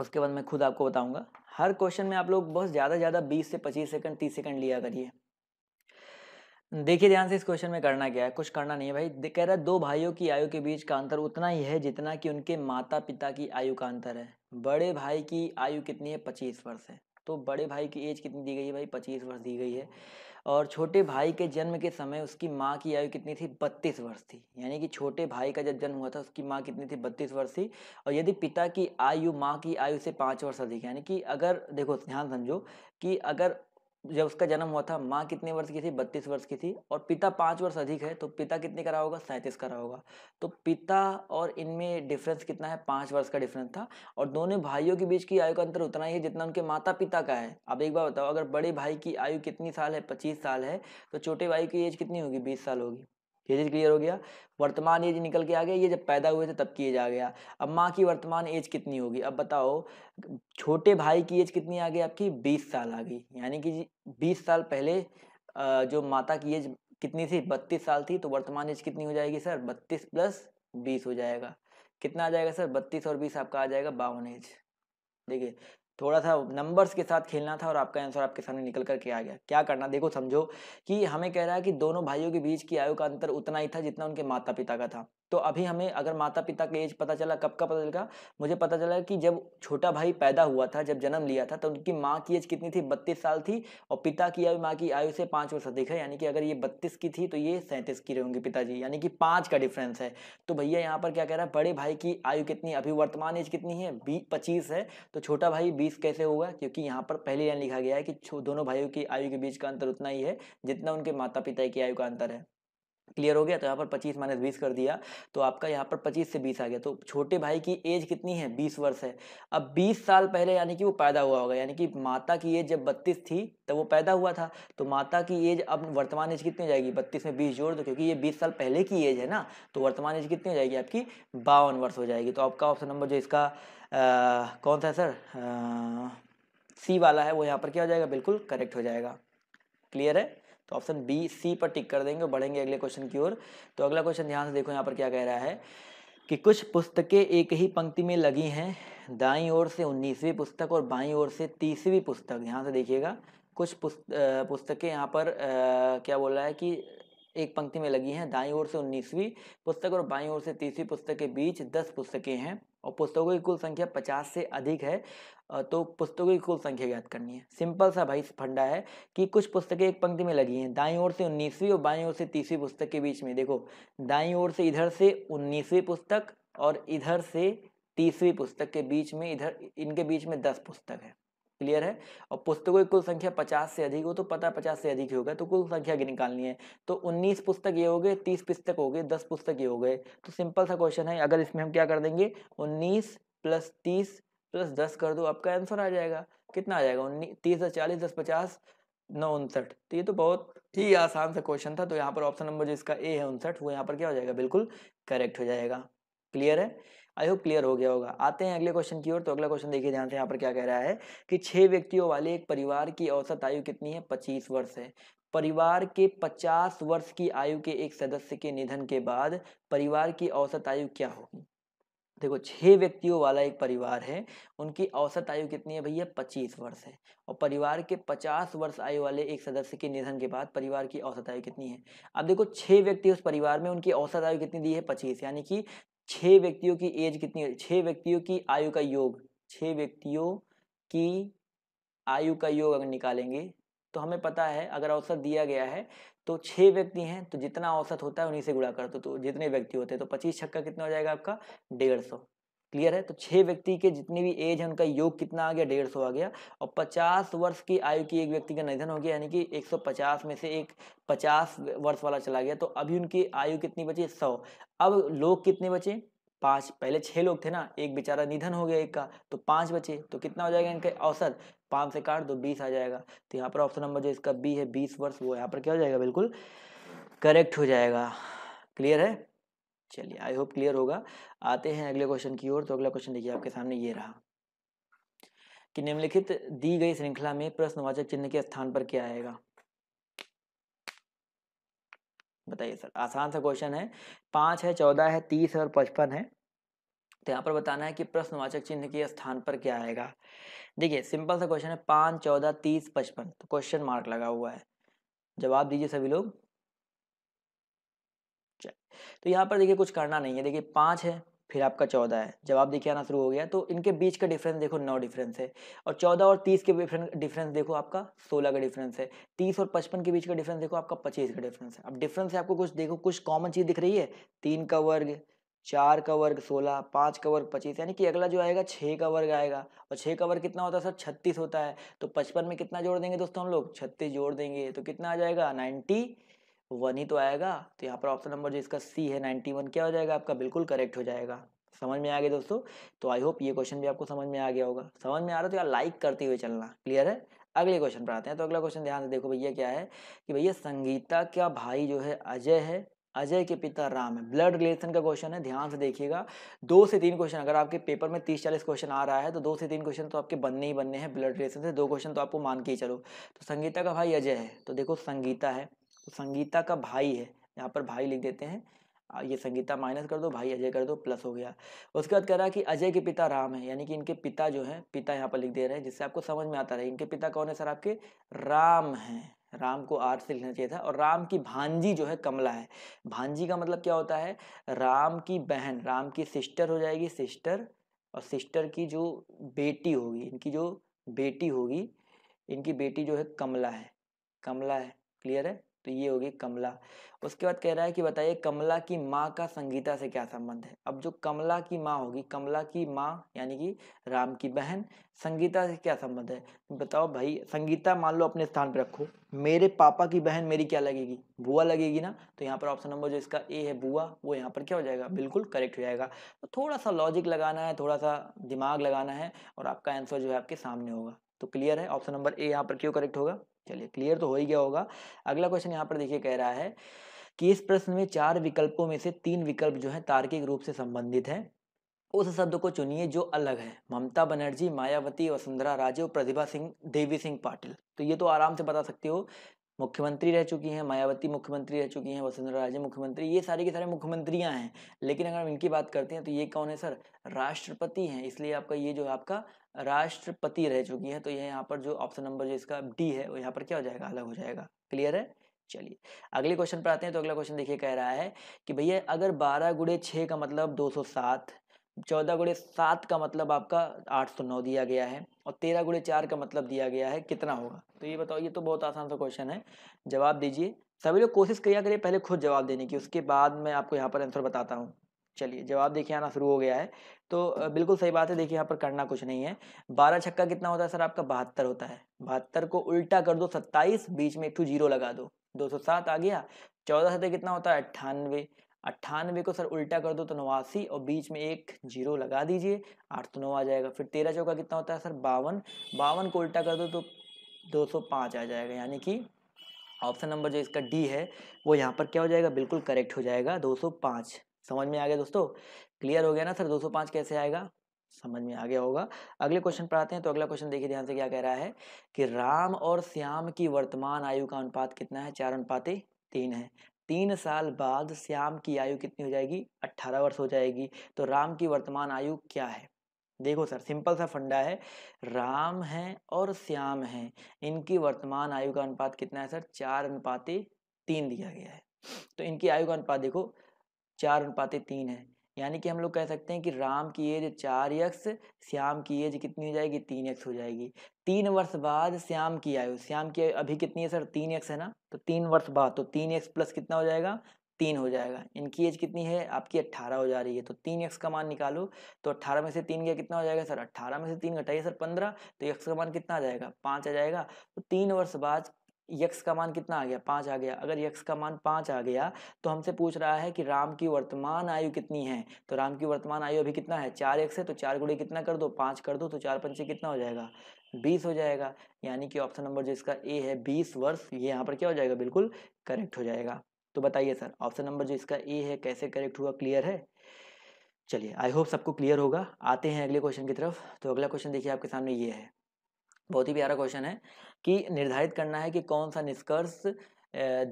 उसके बाद मैं खुद आपको बताऊंगा हर क्वेश्चन में आप लोग बहुत ज़्यादा ज़्यादा बीस से पच्चीस सेकंड तीस सेकंड लिया करिए देखिए ध्यान से इस क्वेश्चन में करना क्या है कुछ करना नहीं है भाई कह रहा है दो भाइयों की आयु के बीच का अंतर उतना ही है जितना कि उनके माता पिता की आयु का अंतर है बड़े भाई की आयु कितनी है पच्चीस वर्ष है तो बड़े भाई की एज कितनी दी गई है भाई पच्चीस वर्ष दी गई है और छोटे भाई के जन्म के समय उसकी माँ की आयु कितनी थी बत्तीस वर्ष थी यानी कि छोटे भाई का जब जन्म हुआ था उसकी माँ कितनी थी बत्तीस वर्ष थी और यदि पिता की आयु माँ की आयु से पाँच वर्ष अधिक यानी कि अगर देखो ध्यान समझो कि अगर जब उसका जन्म हुआ था माँ कितने वर्ष की थी बत्तीस वर्ष की थी और पिता पाँच वर्ष अधिक है तो पिता कितने का रहा होगा सैंतीस का रहा होगा तो पिता और इनमें डिफरेंस कितना है पाँच वर्ष का डिफरेंस था और दोनों भाइयों के बीच की आयु का अंतर उतना ही है जितना उनके माता पिता का है अब एक बार बताओ अगर बड़े भाई की आयु कितनी साल है पच्चीस साल है तो छोटे भाई की एज कितनी होगी बीस साल होगी ये चीज़ क्लियर हो गया वर्तमान एज निकल के आ गया ये जब पैदा हुए थे तब की एज आ गया अब माँ की वर्तमान एज कितनी होगी अब बताओ छोटे भाई की एज कितनी आ गई आपकी बीस साल आ गई यानी कि बीस साल पहले जो माता की एज कितनी थी बत्तीस साल थी तो वर्तमान एज कितनी हो जाएगी सर बत्तीस प्लस बीस हो जाएगा कितना आ जाएगा सर बत्तीस और बीस आपका आ जाएगा बावन एज देखिए थोड़ा सा नंबर्स के साथ खेलना था और आपका आंसर आपके सामने निकल करके आ गया क्या करना देखो समझो कि हमें कह रहा है कि दोनों भाइयों के बीच की आयु का अंतर उतना ही था जितना उनके माता पिता का था तो अभी हमें अगर माता पिता का एज पता चला कब का पता चलेगा मुझे पता चला कि जब छोटा भाई पैदा हुआ था जब जन्म लिया था तो उनकी माँ की एज कितनी थी बत्तीस साल थी और पिता की आयु माँ की आयु से पाँच वर्ष अधिक है यानी कि अगर ये बत्तीस की थी तो ये सैंतीस की रहूँगी पिताजी यानी कि पाँच का डिफरेंस है तो भैया यहाँ पर क्या कह रहा है बड़े भाई की आयु कितनी अभी वर्तमान एज कितनी है बी पच्चीस है तो छोटा भाई बीस कैसे होगा क्योंकि यहाँ पर पहली लाइन लिखा गया है कि दोनों भाइयों की आयु के बीच का अंतर उतना ही है जितना उनके माता पिता की आयु का अंतर है क्लियर हो गया तो यहाँ पर 25 माइनस बीस कर दिया तो आपका यहाँ पर 25 से 20 आ गया तो छोटे भाई की एज कितनी है 20 वर्ष है अब 20 साल पहले यानी कि वो पैदा हुआ होगा यानी कि माता की एज जब 32 थी तब वो पैदा हुआ था तो माता की एज अब वर्तमान एज कितनी हो जाएगी बत्तीस में बीस जोड़ दो क्योंकि ये बीस साल पहले की एज है ना तो वर्तमान एज कितनी हो जाएगी आपकी बावन वर्ष हो जाएगी तो आपका ऑप्शन नंबर जो इसका आ, कौन सा है सर सी वाला है वो यहाँ पर क्या हो जाएगा बिल्कुल करेक्ट हो जाएगा क्लियर है तो ऑप्शन बी सी पर टिक कर देंगे बढ़ेंगे अगले क्वेश्चन की ओर तो अगला क्वेश्चन ध्यान से देखो यहाँ पर क्या कह रहा है कि कुछ पुस्तकें एक ही पंक्ति में लगी हैं दाई ओर से उन्नीसवीं पुस्तक और बाई ओर से तीसवीं पुस्तक यहाँ से देखिएगा कुछ पुस्त, पुस्तकें यहाँ पर आ, क्या बोल रहा है कि एक पंक्ति में लगी हैं दाई ओर से उन्नीसवीं पुस्तक और बाई ओर से तीसवीं पुस्तक के बीच दस पुस्तकें हैं और पुस्तकों की कुल संख्या पचास से अधिक है तो पुस्तकों की कुल संख्या ज्ञात करनी है सिंपल सा भाई फंडा है कि कुछ पुस्तकें एक पंक्ति में लगी हैं दाई ओर से उन्नीसवीं और बाई ओर से तीसवीं पुस्तक के बीच में देखो दाई ओर से इधर से उन्नीसवीं पुस्तक और इधर से तीसवीं पुस्तक के बीच में इधर इनके बीच में दस पुस्तक है क्लियर है और पुस्तकों की कुल संख्या पचास से अधिक हो तो पता पचास से अधिक होगा तो कुल संख्या की निकालनी है तो उन्नीस पुस्तक ये हो गए तीस पुस्तक हो गए दस पुस्तक ये हो गए तो सिंपल सा क्वेश्चन है अगर इसमें हम क्या कर देंगे उन्नीस प्लस तीस प्लस दस कर दो आपका आंसर आ जाएगा कितना आ जाएगा उन्नीस तीस दस चालीस दस पचास नौ उनसठ तो ये तो बहुत ही आसान सा क्वेश्चन था तो यहाँ पर ऑप्शन नंबर जो इसका ए है उनसठ वो यहाँ पर क्या हो जाएगा बिल्कुल करेक्ट हो जाएगा क्लियर है आई होप क्लियर हो गया होगा आते हैं अगले क्वेश्चन की ओर तो अगला क्वेश्चन देखिए ध्यान से यहाँ पर क्या कह रहा है कि छह व्यक्तियों वाले एक परिवार की औसत आयु कितनी है पच्चीस वर्ष है परिवार के पचास वर्ष की आयु के एक सदस्य के निधन के बाद परिवार की औसत आयु क्या होगी देखो छह व्यक्तियों वाला एक परिवार है उनकी औसत आयु कितनी है भैया पच्चीस वर्ष है और परिवार के पचास वर्ष आयु वाले एक सदस्य के निधन के बाद परिवार की औसत आयु कितनी है अब देखो छह व्यक्ति उस परिवार में उनकी औसत आयु कितनी दी है पच्चीस यानी कि छः व्यक्तियों की एज कितनी है छः व्यक्तियों की आयु का योग छः व्यक्तियों की आयु का योग अगर निकालेंगे तो हमें पता है अगर औसत दिया गया है तो छः व्यक्ति हैं तो जितना औसत होता है उन्हीं से गुणा कर दो तो जितने व्यक्ति होते हैं तो पच्चीस छक्का कितना हो जाएगा आपका डेढ़ सौ क्लियर है तो छः व्यक्ति के जितनी भी एज है उनका योग कितना आ गया डेढ़ सौ आ गया और पचास वर्ष की आयु की एक व्यक्ति का निधन हो गया यानी कि एक सौ पचास में से एक पचास वर्ष वाला चला गया तो अभी उनकी आयु कितनी बची सौ अब लोग कितने बचे पाँच पहले छः लोग थे ना एक बेचारा निधन हो गया एक का तो पाँच बचे तो कितना हो जाएगा इनके औसत पाँच से काट दो बीस आ जाएगा तो यहाँ पर ऑप्शन नंबर जो इसका बी है बीस वर्ष वो यहाँ पर क्या हो जाएगा बिल्कुल करेक्ट हो जाएगा क्लियर है चलिए आई होप क्लियर होगा आते हैं अगले क्वेश्चन की ओर तो अगला क्वेश्चन देखिए आपके सामने ये रहा कि निम्नलिखित दी गई श्रृंखला में प्रश्नवाचक चिन्ह के स्थान पर क्या आएगा बताइए सर आसान सा क्वेश्चन है पांच है चौदह है तीस है और पचपन है तो यहाँ पर बताना है कि प्रश्नवाचक चिन्ह के स्थान पर क्या आएगा देखिए सिंपल सा क्वेश्चन है पांच चौदह तीस पचपन तो क्वेश्चन मार्क लगा हुआ है जवाब दीजिए सभी लोग तो यहाँ पर देखिए कुछ करना नहीं है देखिए पाँच है फिर आपका चौदह है जब आप देखिए आना शुरू हो गया तो इनके बीच का डिफरेंस देखो नौ डिफरेंस है और चौदह और तीस के डिफरेंस देखो आपका सोलह का डिफरेंस है तीस और पचपन के बीच का डिफरेंस देखो आपका पच्चीस का डिफरेंस है अब डिफरेंस है आपको कुछ देखो कुछ कॉमन चीज़ दिख रही है तीन का वर्ग चार का वर्ग सोलह पाँच का वर्ग पच्चीस यानी कि अगला जो आएगा छः का वर्ग आएगा और छः का वर्ग कितना होता है सर छत्तीस होता है तो पचपन में कितना जोड़ देंगे दोस्तों हम लोग छत्तीस जोड़ देंगे तो कितना आ जाएगा नाइन्टी वन ही तो आएगा तो यहाँ पर ऑप्शन नंबर जो इसका सी है नाइन्टी वन क्या हो जाएगा आपका बिल्कुल करेक्ट हो जाएगा समझ में आ गया दोस्तों तो आई होप ये क्वेश्चन भी आपको समझ में आ गया होगा समझ में आ रहा तो यार लाइक करते हुए चलना क्लियर है अगले क्वेश्चन पर आते हैं तो अगला क्वेश्चन ध्यान से देखो भैया क्या है कि भैया संगीता का भाई जो है अजय है अजय के पिता राम है ब्लड रिलेशन का क्वेश्चन है ध्यान से देखिएगा दो से तीन क्वेश्चन अगर आपके पेपर में तीस चालीस क्वेश्चन आ रहा है तो दो से तीन क्वेश्चन तो आपके बनने ही बनने हैं ब्लड रिलेशन से दो क्वेश्चन तो आपको मान के ही चलो तो संगीता का भाई अजय है तो देखो संगीता है तो संगीता का भाई है यहाँ पर भाई लिख देते हैं ये संगीता माइनस कर दो भाई अजय कर दो प्लस हो गया उसके बाद कह रहा है कि अजय के पिता राम है यानी कि इनके पिता जो है पिता यहाँ पर लिख दे रहे हैं जिससे आपको समझ में आता रहे इनके पिता कौन है सर आपके राम है राम को आर से लिखना चाहिए था और राम की भांजी जो है कमला है भांजी का मतलब क्या होता है राम की बहन राम की सिस्टर हो जाएगी सिस्टर और सिस्टर की जो बेटी होगी इनकी जो बेटी होगी इनकी बेटी जो है कमला है कमला है क्लियर है तो ये होगी कमला उसके बाद कह रहा है कि बताइए कमला की माँ का संगीता से क्या संबंध है अब जो कमला की माँ होगी कमला की माँ यानी कि राम की बहन संगीता से क्या संबंध है बताओ भाई संगीता मान लो अपने स्थान पर रखो मेरे पापा की बहन मेरी क्या लगेगी बुआ लगेगी ना तो यहाँ पर ऑप्शन नंबर जो इसका ए है बुआ वो यहाँ पर क्या हो जाएगा बिल्कुल करेक्ट हो जाएगा तो थोड़ा सा लॉजिक लगाना है थोड़ा सा दिमाग लगाना है और आपका आंसर जो है आपके सामने होगा तो क्लियर है ऑप्शन नंबर ए यहाँ पर क्यों करेक्ट होगा चलिए क्लियर तो हो ही गया होगा अगला क्वेश्चन यहाँ पर देखिए कह रहा है कि इस प्रश्न में चार विकल्पों में से तीन विकल्प जो है तार्किक रूप से संबंधित है उस शब्द को चुनिए जो अलग है ममता बनर्जी मायावती वसुंधरा राजे और प्रतिभा सिंह देवी सिंह पाटिल तो ये तो आराम से बता सकते हो मुख्यमंत्री रह चुकी हैं मायावती मुख्यमंत्री रह चुकी हैं वसुंधरा राजे मुख्यमंत्री ये सारे के सारे मुख्यमंत्रियां हैं लेकिन अगर हम इनकी बात करते हैं तो ये कौन है सर राष्ट्रपति हैं इसलिए आपका ये जो आपका राष्ट्रपति रह चुकी हैं तो यह यहाँ पर जो ऑप्शन नंबर जो इसका डी है वो यहाँ पर क्या हो जाएगा अलग हो जाएगा क्लियर है चलिए अगले क्वेश्चन पर आते हैं तो अगला क्वेश्चन देखिए कह रहा है कि भैया अगर बारह गुड़े छः का मतलब दो सौ सात चौदह गुड़े सात का मतलब आपका आठ सौ नौ दिया गया है और तेरह गुड़े चार का मतलब दिया गया है कितना होगा तो ये बताओ ये तो बहुत आसान सा क्वेश्चन है जवाब दीजिए सभी लोग कोशिश किया करिए पहले खुद जवाब देने की उसके बाद मैं आपको यहाँ पर आंसर बताता हूँ चलिए जवाब देखिए आना शुरू हो गया है तो बिल्कुल सही बात है देखिए यहाँ पर करना कुछ नहीं है बारह छक्का कितना होता है सर आपका बहत्तर होता है बहत्तर को उल्टा कर दो सत्ताईस बीच में एक टू जीरो लगा दो दो सौ सात आ गया चौदह सतह कितना होता है अट्ठानवे अट्ठानवे को सर उल्टा कर दो तो नवासी और बीच में एक जीरो लगा दीजिए आठ तो नौ आ जाएगा फिर तेरह चौका कितना होता है सर बावन बावन को उल्टा कर दो तो दो सौ पाँच आ जाएगा यानी कि ऑप्शन नंबर जो इसका डी है वो यहाँ पर क्या हो जाएगा बिल्कुल करेक्ट हो जाएगा दो सौ पाँच समझ में आ गया दोस्तों क्लियर हो गया ना सर दो सौ पाँच कैसे आएगा समझ में आ गया होगा अगले क्वेश्चन पर आते हैं तो अगला क्वेश्चन देखिए ध्यान से क्या कह रहा है कि राम और श्याम की वर्तमान आयु का अनुपात कितना है चार अनुपातें तीन है तीन साल बाद श्याम की आयु कितनी हो जाएगी अट्ठारह वर्ष हो जाएगी तो राम की वर्तमान आयु क्या है देखो सर सिंपल सा फंडा है राम है और श्याम है इनकी वर्तमान आयु का अनुपात कितना है सर चार अनुपाते तीन दिया गया है तो इनकी आयु का अनुपात देखो चार अनुपाते तीन है यानी कि हम लोग कह सकते हैं कि राम की एज चार यक्स श्याम की एज कितनी हो जाएगी तीन यक्स हो जाएगी तीन वर्ष बाद श्याम की आयु श्याम की आयु अभी कितनी है सर तीन यक्स है ना तो तीन वर्ष बाद तो तीन यक्स प्लस कितना हो जाएगा तीन हो जाएगा इनकी एज कितनी है आपकी अट्ठारह हो जा रही है तो तीन एक्स का मान निकालो तो अट्ठारह में से तीन गया कितना हो जाएगा सर अट्ठारह में से तीन घटाइए सर पंद्रह तो एक्स का मान कितना आ जाएगा पाँच आ जाएगा तो तीन वर्ष बाद यक्स का मान कितना आ गया पाँच आ गया अगर यक्स का मान पाँच आ गया तो हमसे पूछ रहा है कि राम की वर्तमान आयु कितनी है तो राम की वर्तमान आयु अभी कितना है चार यक्स है तो चार गुड़े कितना कर दो पाँच कर दो तो चार पंचे कितना हो जाएगा बीस हो जाएगा यानी कि ऑप्शन नंबर जो इसका ए है बीस वर्ष ये यहाँ पर क्या हो जाएगा बिल्कुल करेक्ट हो जाएगा तो बताइए सर ऑप्शन नंबर जो इसका ए है कैसे करेक्ट हुआ क्लियर है चलिए आई होप सबको क्लियर होगा आते हैं अगले क्वेश्चन की तरफ तो अगला क्वेश्चन देखिए आपके सामने ये है बहुत ही प्यारा क्वेश्चन है कि निर्धारित करना है कि कौन सा निष्कर्ष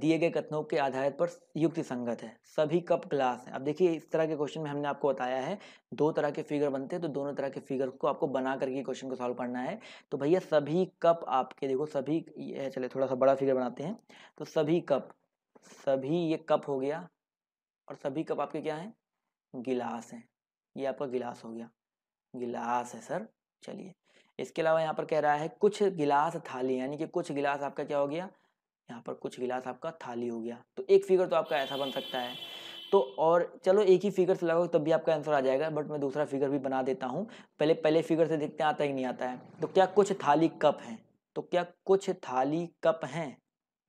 दिए गए कथनों के आधार पर युक्ति संगत है सभी कप ग्लास है अब देखिए इस तरह के क्वेश्चन में हमने आपको बताया है दो तरह के फिगर बनते हैं तो दोनों तरह के फिगर को आपको बना करके क्वेश्चन को सॉल्व करना है तो भैया सभी कप आपके देखो सभी चले थोड़ा सा बड़ा फिगर बनाते हैं तो सभी कप सभी ये कप हो गया और सभी कप आपके क्या हैं गिलास हैं ये आपका गिलास हो गया गिलास है सर चलिए इसके अलावा यहाँ पर कह रहा है कुछ गिलास थाली यानी कि कुछ गिलास आपका क्या हो गया यहाँ पर कुछ गिलास आपका थाली हो गया तो एक फिगर तो आपका ऐसा बन सकता है तो और चलो एक ही फिगर से लगाओ तब भी आपका आंसर आ जाएगा बट मैं दूसरा फिगर भी बना देता हूँ पहले पहले फिगर से देखते हैं आता ही नहीं आता है तो क्या कुछ थाली कप हैं तो क्या कुछ थाली कप हैं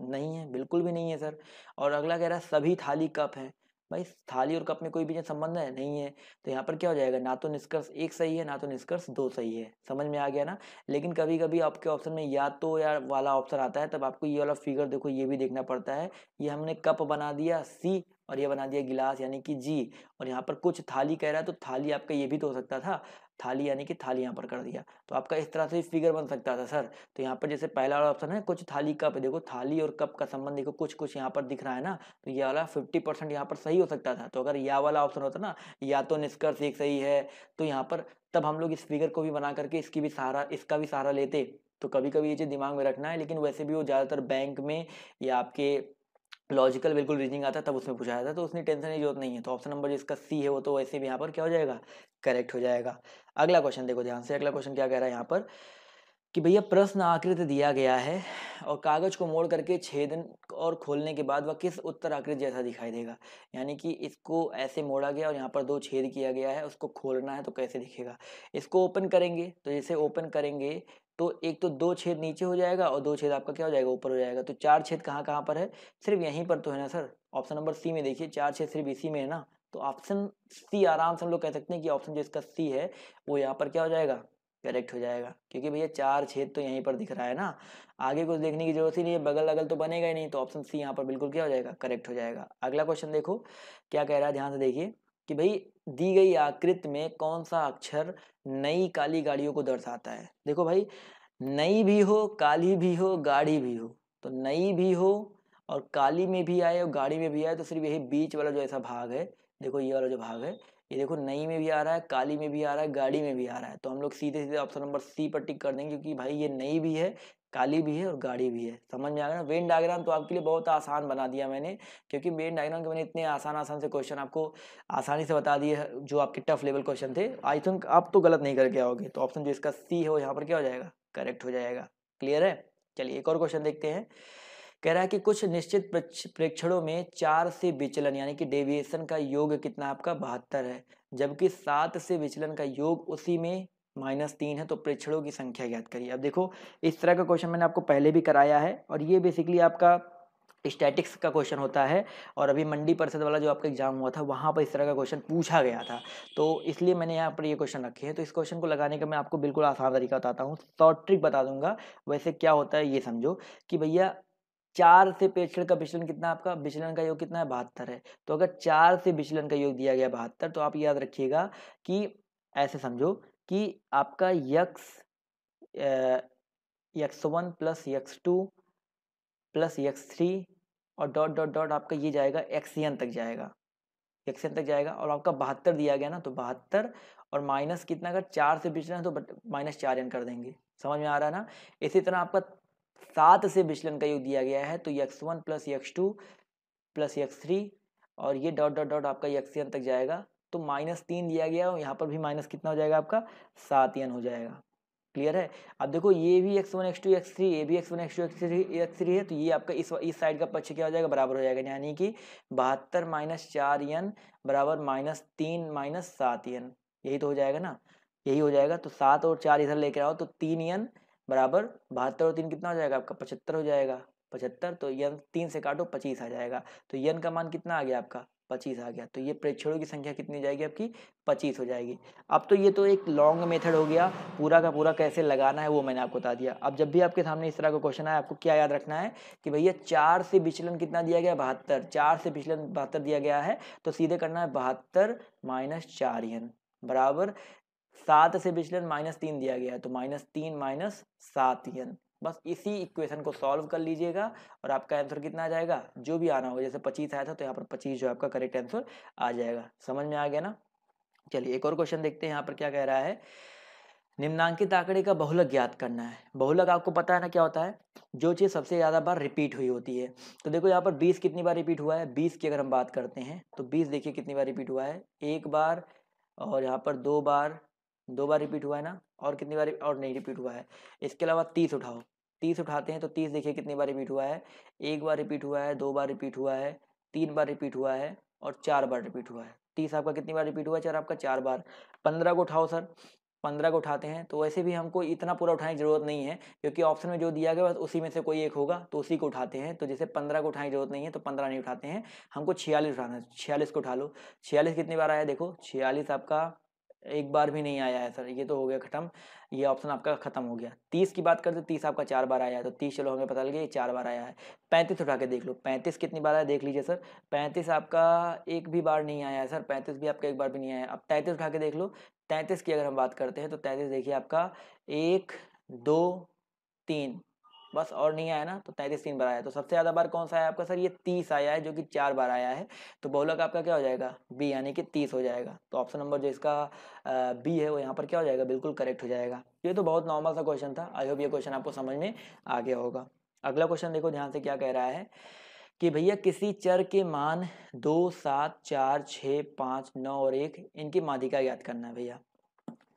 नहीं है बिल्कुल भी नहीं है सर और अगला कह रहा है सभी थाली कप हैं भाई थाली और कप में कोई भी संबंध है नहीं है तो यहाँ पर क्या हो जाएगा ना तो निष्कर्ष एक सही है ना तो निष्कर्ष दो सही है समझ में आ गया ना लेकिन कभी कभी आपके ऑप्शन में या तो या वाला ऑप्शन आता है तब आपको ये वाला फिगर देखो ये भी देखना पड़ता है ये हमने कप बना दिया सी और ये बना दिया गिलास यानी कि जी और यहाँ पर कुछ थाली कह रहा है तो थाली आपका ये भी तो हो सकता था थाली यानी कि थाली यहाँ पर कर दिया तो आपका इस तरह से फिगर बन सकता था सर तो यहाँ पर जैसे पहला वाला ऑप्शन है कुछ थाली कप देखो थाली और कप का संबंध देखो कुछ कुछ यहाँ पर दिख रहा है ना तो ये वाला फिफ्टी परसेंट यहाँ पर सही हो सकता था तो अगर यह वाला ऑप्शन होता ना या तो निष्कर्ष एक सही है तो यहाँ पर तब हम लोग इस फिगर को भी बना करके इसकी भी सहारा इसका भी सहारा लेते तो कभी कभी ये चीज़ दिमाग में रखना है लेकिन वैसे भी वो ज़्यादातर बैंक में या आपके लॉजिकल बिल्कुल रीजनिंग आता तब उसमें पूछा जाता तो उसने टेंशन की जरूरत नहीं है तो ऑप्शन नंबर जिसका सी है वो तो वैसे भी यहाँ पर क्या हो जाएगा करेक्ट हो जाएगा अगला क्वेश्चन देखो ध्यान से अगला क्वेश्चन क्या कह रहा है यहाँ पर कि भैया प्रश्न आकृत दिया गया है और कागज को मोड़ करके छेदन और खोलने के बाद वह किस उत्तर आकृत जैसा दिखाई देगा यानी कि इसको ऐसे मोड़ा गया और यहाँ पर दो छेद किया गया है उसको खोलना है तो कैसे दिखेगा इसको ओपन करेंगे तो जैसे ओपन करेंगे तो एक तो दो छेद नीचे हो जाएगा और दो छेद आपका क्या हो जाएगा ऊपर हो जाएगा तो चार छेद कहाँ कहाँ पर है सिर्फ यहीं पर तो है ना सर ऑप्शन नंबर सी में देखिए चार छेद सिर्फ इसी में है ना तो ऑप्शन सी आराम से हम लोग कह सकते हैं कि ऑप्शन जो इसका सी है वो यहाँ पर क्या हो जाएगा करेक्ट हो जाएगा क्योंकि भैया चार छेद तो यहीं पर दिख रहा है ना आगे कुछ देखने की जरूरत ही नहीं है बगल अगल तो बनेगा ही नहीं तो ऑप्शन सी यहाँ पर बिल्कुल क्या हो जाएगा करेक्ट हो जाएगा अगला क्वेश्चन देखो क्या कह रहा है ध्यान से देखिए कि भाई दी गई आकृत में कौन सा अक्षर नई काली गाड़ियों को दर्शाता है देखो भाई नई भी हो काली भी हो गाड़ी भी हो तो नई भी हो और काली में भी आए और गाड़ी में भी आए तो सिर्फ यही बीच वाला जो ऐसा भाग है देखो ये वाला जो भाग है ये देखो नई में भी आ रहा है काली में भी आ रहा है गाड़ी में भी आ रहा है तो हम लोग सीधे सीधे ऑप्शन नंबर सी पर टिक कर देंगे क्योंकि भाई ये नई भी है काली भी है और गाड़ी भी है समझ में आ गया ना वेन डायग्राम तो आपके लिए बहुत आसान बना दिया मैंने क्योंकि वेन डायग्राम के मैंने इतने आसान आसान से क्वेश्चन आपको आसानी से बता दिए जो आपके टफ लेवल क्वेश्चन थे आई थिंक आप तो गलत नहीं करके आओगे तो ऑप्शन जो इसका सी है वो यहाँ पर क्या हो जाएगा करेक्ट हो जाएगा क्लियर है चलिए एक और क्वेश्चन देखते हैं कह रहा है कि कुछ निश्चित प्रेक्षणों में चार से विचलन यानी कि डेविएशन का योग कितना आपका बहत्तर है जबकि सात से विचलन का योग उसी में माइनस तीन है तो प्रेक्षणों की संख्या ज्ञात करिए अब देखो इस तरह का क्वेश्चन मैंने आपको पहले भी कराया है और ये बेसिकली आपका स्टैटिक्स का क्वेश्चन होता है और अभी मंडी परिषद वाला जो आपका एग्जाम हुआ था वहाँ पर इस तरह का क्वेश्चन पूछा गया था तो इसलिए मैंने यहाँ पर ये क्वेश्चन रखे हैं तो इस क्वेश्चन को लगाने का मैं आपको बिल्कुल आसान तरीका बताता हूँ शॉर्ट ट्रिक बता दूंगा वैसे क्या होता है ये समझो कि भैया चार से पेचड़ का विचलन कितना आपका विचलन का योग कितना है बहत्तर है तो अगर चार से विचलन का योग दिया गया बहत्तर तो आप याद रखिएगा कि ऐसे समझो कि आपका X X one plus X two plus X three और डॉट डॉट डॉट आपका ये जाएगा एक्सएन तक जाएगा एक्सएन तक जाएगा और आपका बहत्तर दिया गया ना तो बहत्तर और माइनस कितना अगर चार से विचलन है तो माइनस चार एन कर देंगे समझ में आ रहा है ना इसी तरह आपका सात से विचलन का योग दिया गया है तो X one plus X two plus X three और ये डॉट डॉट डॉट आपका एन तक जाएगा तो माइनस तीन दिया गया और यहाँ पर भी माइनस कितना हो जाएगा आपका सात एन हो जाएगा क्लियर है अब देखो ये भी X one X two X three ये भी X one X two X three X three है तो ये आपका इस इस साइड का पक्ष क्या हो जाएगा बराबर हो जाएगा यानी कि बहत्तर माइनस चार एन बराबर माइनस तीन माइनस सात एन यही तो हो जाएगा ना यही हो जाएगा तो सात और चार इधर लेकर आओ तो तीन एन बराबर बहत्तर और तीन कितना हो जाएगा आपका पचहत्तर हो जाएगा पचहत्तर तो यन तीन से काटो पच्चीस आ जाएगा तो यन का मान कितना आ गया आपका पच्चीस आ गया तो ये प्रेक्षणों की संख्या कितनी जाएगी आपकी पच्चीस हो जाएगी अब तो ये तो एक लॉन्ग मेथड हो गया पूरा का पूरा कैसे लगाना है वो मैंने आपको बता दिया अब जब भी आपके सामने इस तरह का क्वेश्चन आए आपको क्या याद रखना है कि भैया चार से विचलन कितना दिया गया बहत्तर चार से विचलन बहत्तर दिया गया है तो सीधे करना है बहत्तर माइनस चार बराबर सात से विचलन माइनस तीन दिया गया है तो माइनस तीन माइनस सात यन बस इसी इक्वेशन को सॉल्व कर लीजिएगा और आपका आंसर कितना आ जाएगा जो भी आना हो जैसे पच्चीस आया था तो यहाँ पर पच्चीस जो आपका करेक्ट आंसर आ जाएगा समझ में आ गया ना चलिए एक और क्वेश्चन देखते हैं यहाँ पर क्या कह रहा है निम्नांकित आंकड़े का बहुलक ज्ञात करना है बहुलक आपको पता है ना क्या होता है जो चीज़ सबसे ज़्यादा बार रिपीट हुई होती है तो देखो यहाँ पर 20 कितनी बार रिपीट हुआ है 20 की अगर हम बात करते हैं तो 20 देखिए कितनी बार रिपीट हुआ है एक बार और यहाँ पर दो बार दो बार रिपीट हुआ है ना और कितनी बार और नहीं रिपीट हुआ है इसके अलावा तीस उठाओ तीस उठाते हैं तो तीस देखिए कितनी बार रिपीट हुआ है एक बार रिपीट हुआ है दो बार रिपीट हुआ है तीन बार रिपीट हुआ है और चार बार रिपीट हुआ है तीस आपका कितनी बार रिपीट हुआ है चार आपका चार बार पंद्रह को उठाओ सर पंद्रह को उठाते हैं तो वैसे भी हमको इतना पूरा उठाने की ज़रूरत नहीं है क्योंकि ऑप्शन में जो दिया गया बस उसी में से कोई एक होगा तो उसी को उठाते हैं तो जैसे पंद्रह को उठाने की जरूरत नहीं है तो पंद्रह नहीं उठाते हैं हमको छियालीस उठाना है छियालीस को उठा लो छियालीस कितनी बार आया देखो छियालीस आपका एक बार भी नहीं आया है सर ये तो हो गया खत्म ये ऑप्शन आपका खत्म हो गया तीस की बात करते तीस आपका चार बार आया है तो तीस चलो हमें पता लगे ये चार बार आया है पैंतीस उठा के देख लो पैंतीस कितनी बार आया देख लीजिए सर पैंतीस आपका एक भी बार नहीं आया है सर पैंतीस भी आपका एक बार भी नहीं आया अब तैंतीस उठा के देख लो तैंतीस की अगर हम बात करते हैं तो तैंतीस देखिए आपका एक दो तीन बस और नहीं आया ना तो तैंतीस तीन बार आया तो सबसे ज़्यादा बार कौन सा आया आपका सर ये तीस आया है जो कि चार बार आया है तो बहुलक आपका क्या हो जाएगा बी यानी कि तीस हो जाएगा तो ऑप्शन नंबर जो इसका बी है वो यहाँ पर क्या हो जाएगा बिल्कुल करेक्ट हो जाएगा ये तो बहुत नॉर्मल सा क्वेश्चन था आई होप ये क्वेश्चन आपको समझ में आ गया होगा अगला क्वेश्चन देखो ध्यान से क्या कह रहा है कि भैया किसी चर के मान दो सात चार छः पाँच नौ और एक इनकी माधिका याद करना है भैया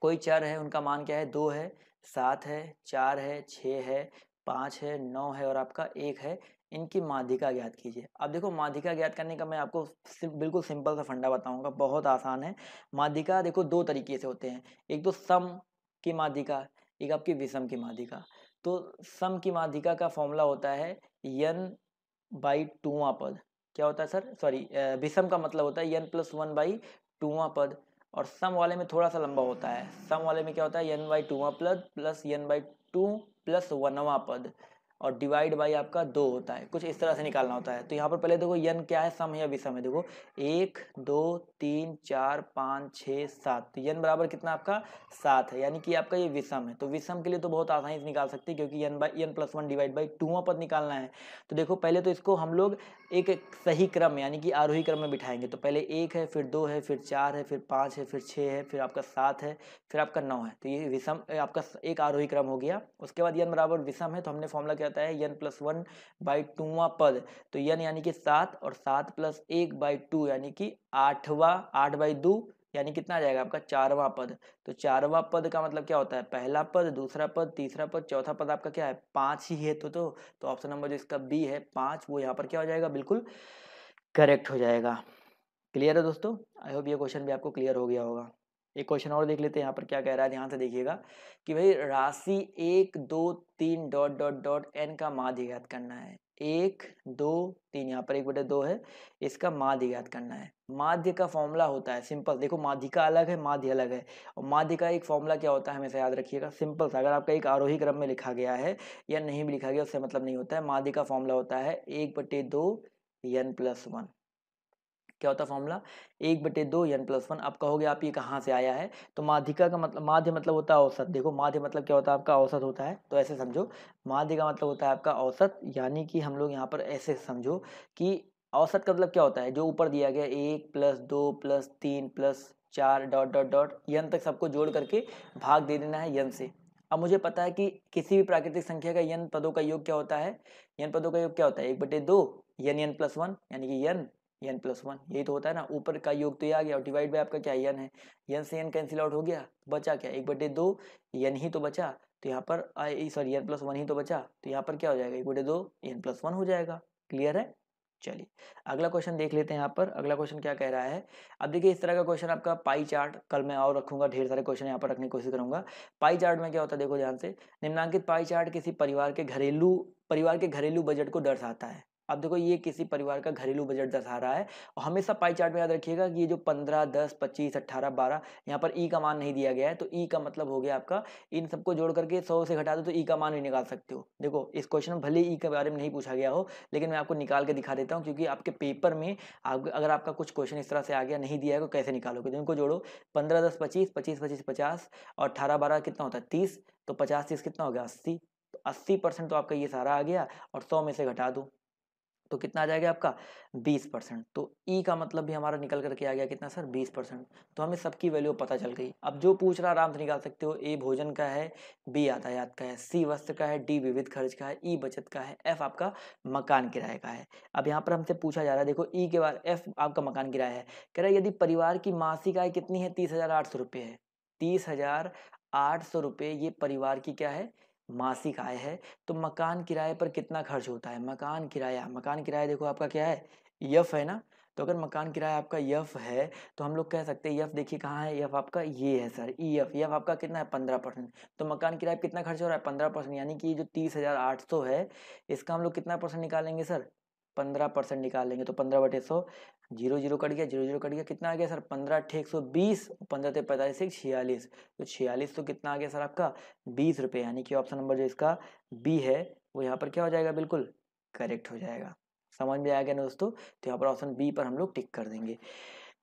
कोई चर है उनका मान क्या है दो है सात है चार है छः है पाँच है नौ है और आपका एक है इनकी माधिका ज्ञात कीजिए अब देखो माधिका ज्ञात करने का मैं आपको बिल्कुल सिंपल सा फंडा बताऊंगा बहुत आसान है माधिका देखो दो तरीके से होते हैं एक तो सम की माधिका एक आपकी विषम की माधिका तो सम की माधिका का फॉर्मूला होता है यन बाई टूवा पद क्या होता है सर सॉरी विषम का मतलब होता है यन प्लस वन बाई टूवा पद और सम वाले में थोड़ा सा लंबा होता है सम वाले में क्या होता है यन बाई टूवा plus plus N by two plus वनवा पद और डिवाइड बाई आपका दो होता है कुछ इस तरह से निकालना होता है तो यहाँ पर पहले देखो यन क्या है सम है या विषम है देखो एक दो तीन चार पाँच छः सात तो यन बराबर कितना आपका सात है यानी कि आपका ये विषम है तो विषम के लिए तो बहुत आसानी से निकाल सकते हैं क्योंकि N by N plus one divide by two पद निकालना है तो देखो पहले तो इसको हम लोग एक सही क्रम यानी कि आरोही क्रम में बिठाएंगे तो पहले एक है फिर दो है फिर चार है फिर पाँच है फिर छः है फिर आपका सात है फिर आपका नौ है तो ये विषम आपका एक आरोही क्रम हो गया उसके बाद यन बराबर विषम है तो हमने फॉर्मला क्या जाता है यन प्लस वन बाई टूवा पद तो यन यानी कि सात और सात प्लस एक बाई टू यानी कि आठवा आठ बाई दो यानी कितना आ जाएगा आपका चारवा पद तो चारवा पद का मतलब क्या होता है पहला पद दूसरा पद तीसरा पद चौथा पद आपका क्या है पाँच ही है तो तो तो ऑप्शन नंबर जो इसका बी है पाँच वो यहाँ पर क्या हो जाएगा बिल्कुल करेक्ट हो जाएगा क्लियर है दोस्तों आई होप ये क्वेश्चन भी आपको क्लियर हो गया होगा एक क्वेश्चन और देख लेते हैं यहाँ पर क्या कह रहा है ध्यान से देखिएगा कि भाई राशि एक दो तीन डॉट डॉट डॉट एन का माध्य ज्ञात करना है एक दो तीन यहाँ पर एक बटे दो है इसका माध्य ज्ञात करना है माध्य का फॉर्मूला होता है सिंपल देखो माध्य का अलग है माध्य अलग है और माध्य का एक फॉर्मूला क्या होता है हमेशा याद रखिएगा सिंपल सा अगर आपका एक आरोही क्रम में लिखा गया है या नहीं भी लिखा गया उससे मतलब नहीं होता है माध्य का फॉर्मूला होता है एक बटे दो एन प्लस वन क्या होता है फॉर्मूला एक बटे दो एन प्लस वन अब कहोगे आप ये कहाँ से आया है तो माध्यिका का मतलब माध्य मतलब होता है औसत देखो माध्य मतलब क्या होता है आपका औसत होता है तो ऐसे समझो माध्य का मतलब होता है आपका औसत यानी कि हम लोग यहाँ पर ऐसे समझो कि औसत का मतलब क्या होता है जो ऊपर दिया गया एक प्लस दो प्लस तीन प्लस चार डॉट डॉट डॉट यन तक सबको जोड़ करके भाग दे देना है यन से अब मुझे पता है कि किसी भी प्राकृतिक संख्या का यन पदों का योग क्या होता है यन पदों का योग क्या होता है एक बटे दो यन यन प्लस वन यानी कि यन एन प्लस वन यही तो होता है ना ऊपर का योग तो ये आ गया और डिवाइड बाय आपका क्या एन है एन से एन कैंसिल आउट हो गया बचा क्या एक बटे दो एन ही तो बचा तो यहाँ पर सॉरी एन प्लस वन ही तो बचा तो यहाँ पर क्या हो जाएगा एक बटे दो एन प्लस वन हो जाएगा क्लियर है चलिए अगला क्वेश्चन देख लेते हैं यहाँ पर अगला क्वेश्चन क्या कह रहा है अब देखिए इस तरह का क्वेश्चन आपका पाई चार्ट कल मैं और रखूंगा ढेर सारे क्वेश्चन यहाँ पर रखने की कोशिश करूंगा पाई चार्ट में क्या होता है देखो ध्यान से निम्नांकित पाई चार्ट किसी परिवार के घरेलू परिवार के घरेलू बजट को दर्शाता है अब देखो ये किसी परिवार का घरेलू बजट दर्शा रहा है और हमेशा पाई चार्ट में याद रखिएगा कि ये जो 15, 10, 25, 18, 12 यहाँ पर ई का मान नहीं दिया गया है तो ई का मतलब हो गया आपका इन सबको जोड़ करके 100 से घटा दो तो ई का मान भी निकाल सकते हो देखो इस क्वेश्चन में भले ई के बारे में नहीं पूछा गया हो लेकिन मैं आपको निकाल के दिखा देता हूँ क्योंकि आपके पेपर में आप अगर आपका कुछ क्वेश्चन इस तरह से आ गया नहीं दिया है तो कैसे निकालोगे तो इनको जोड़ो पंद्रह दस पच्चीस पच्चीस पच्चीस पचास और अठारह बारह कितना होता है तीस तो पचास तीस कितना हो गया अस्सी तो अस्सी परसेंट तो आपका ये सारा आ गया और सौ में से घटा दो तो कितना आ जाएगा आपका बीस परसेंट तो ई e का मतलब भी हमारा निकल करके आ गया कितना सर बीस परसेंट तो हमें सबकी वैल्यू पता चल गई अब जो पूछ रहा आराम से निकाल सकते हो ए भोजन का है बी यातायात का है सी वस्त्र का है डी विविध खर्च का है ई बचत का है एफ आपका मकान किराए का है अब यहाँ पर हमसे पूछा जा रहा है देखो ई के बाद एफ आपका मकान किराया है कह रहा है यदि परिवार की मासिक आय कितनी है तीस है तीस ये परिवार की क्या है मासिक आय है तो मकान किराए पर कितना खर्च होता है मकान किराया मकान किराया देखो आपका क्या है यफ है ना तो अगर मकान किराया आपका यफ है तो हम लोग कह सकते हैं यफ देखिए कहाँ है यफ आपका ये है सर ई एफ यफ आपका कितना है पंद्रह परसेंट तो मकान किराया कितना खर्च हो रहा है पंद्रह परसेंट यानी कि जो तीस हज़ार आठ सौ है इसका हम लोग कितना परसेंट निकालेंगे सर पंद्रह परसेंट निकालेंगे तो पंद्रह बटे सौ जीरो जीरो कट गया जीरो जीरो कट गया कितना आ गया सर पंद्रह अठे एक सौ बीस पंद्रह थे पैंतालीस एक छियालीस तो छियालीस तो कितना आ गया सर आपका बीस रुपये यानी कि ऑप्शन नंबर जो इसका बी है वो यहाँ पर क्या हो जाएगा बिल्कुल करेक्ट हो जाएगा समझ में आ गया ना दोस्तों तो यहाँ पर ऑप्शन बी पर हम लोग टिक कर देंगे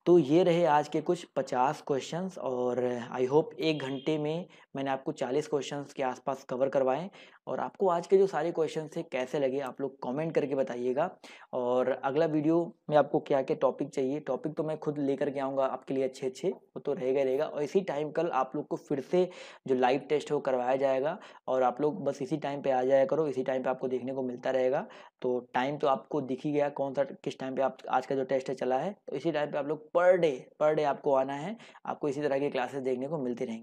तो ये रहे आज के कुछ पचास क्वेश्चंस और आई होप एक घंटे में मैंने आपको चालीस क्वेश्चंस के आसपास कवर करवाएं और आपको आज के जो सारे क्वेश्चन थे कैसे लगे आप लोग कमेंट करके बताइएगा और अगला वीडियो में आपको क्या क्या टॉपिक चाहिए टॉपिक तो मैं खुद लेकर के आऊँगा आपके लिए अच्छे अच्छे वो तो रहेगा रहेगा और इसी टाइम कल आप लोग को फिर से जो लाइव टेस्ट है वो करवाया जाएगा और आप लोग बस इसी टाइम पर आ जाया करो इसी टाइम पर आपको देखने को मिलता रहेगा तो टाइम तो आपको दिख ही गया कौन सा किस टाइम पर आप आज का जो टेस्ट है चला है तो इसी टाइम पर आप लोग पर डे पर डे आपको आना है आपको इसी तरह की क्लासेस देखने को मिलती रहेंगी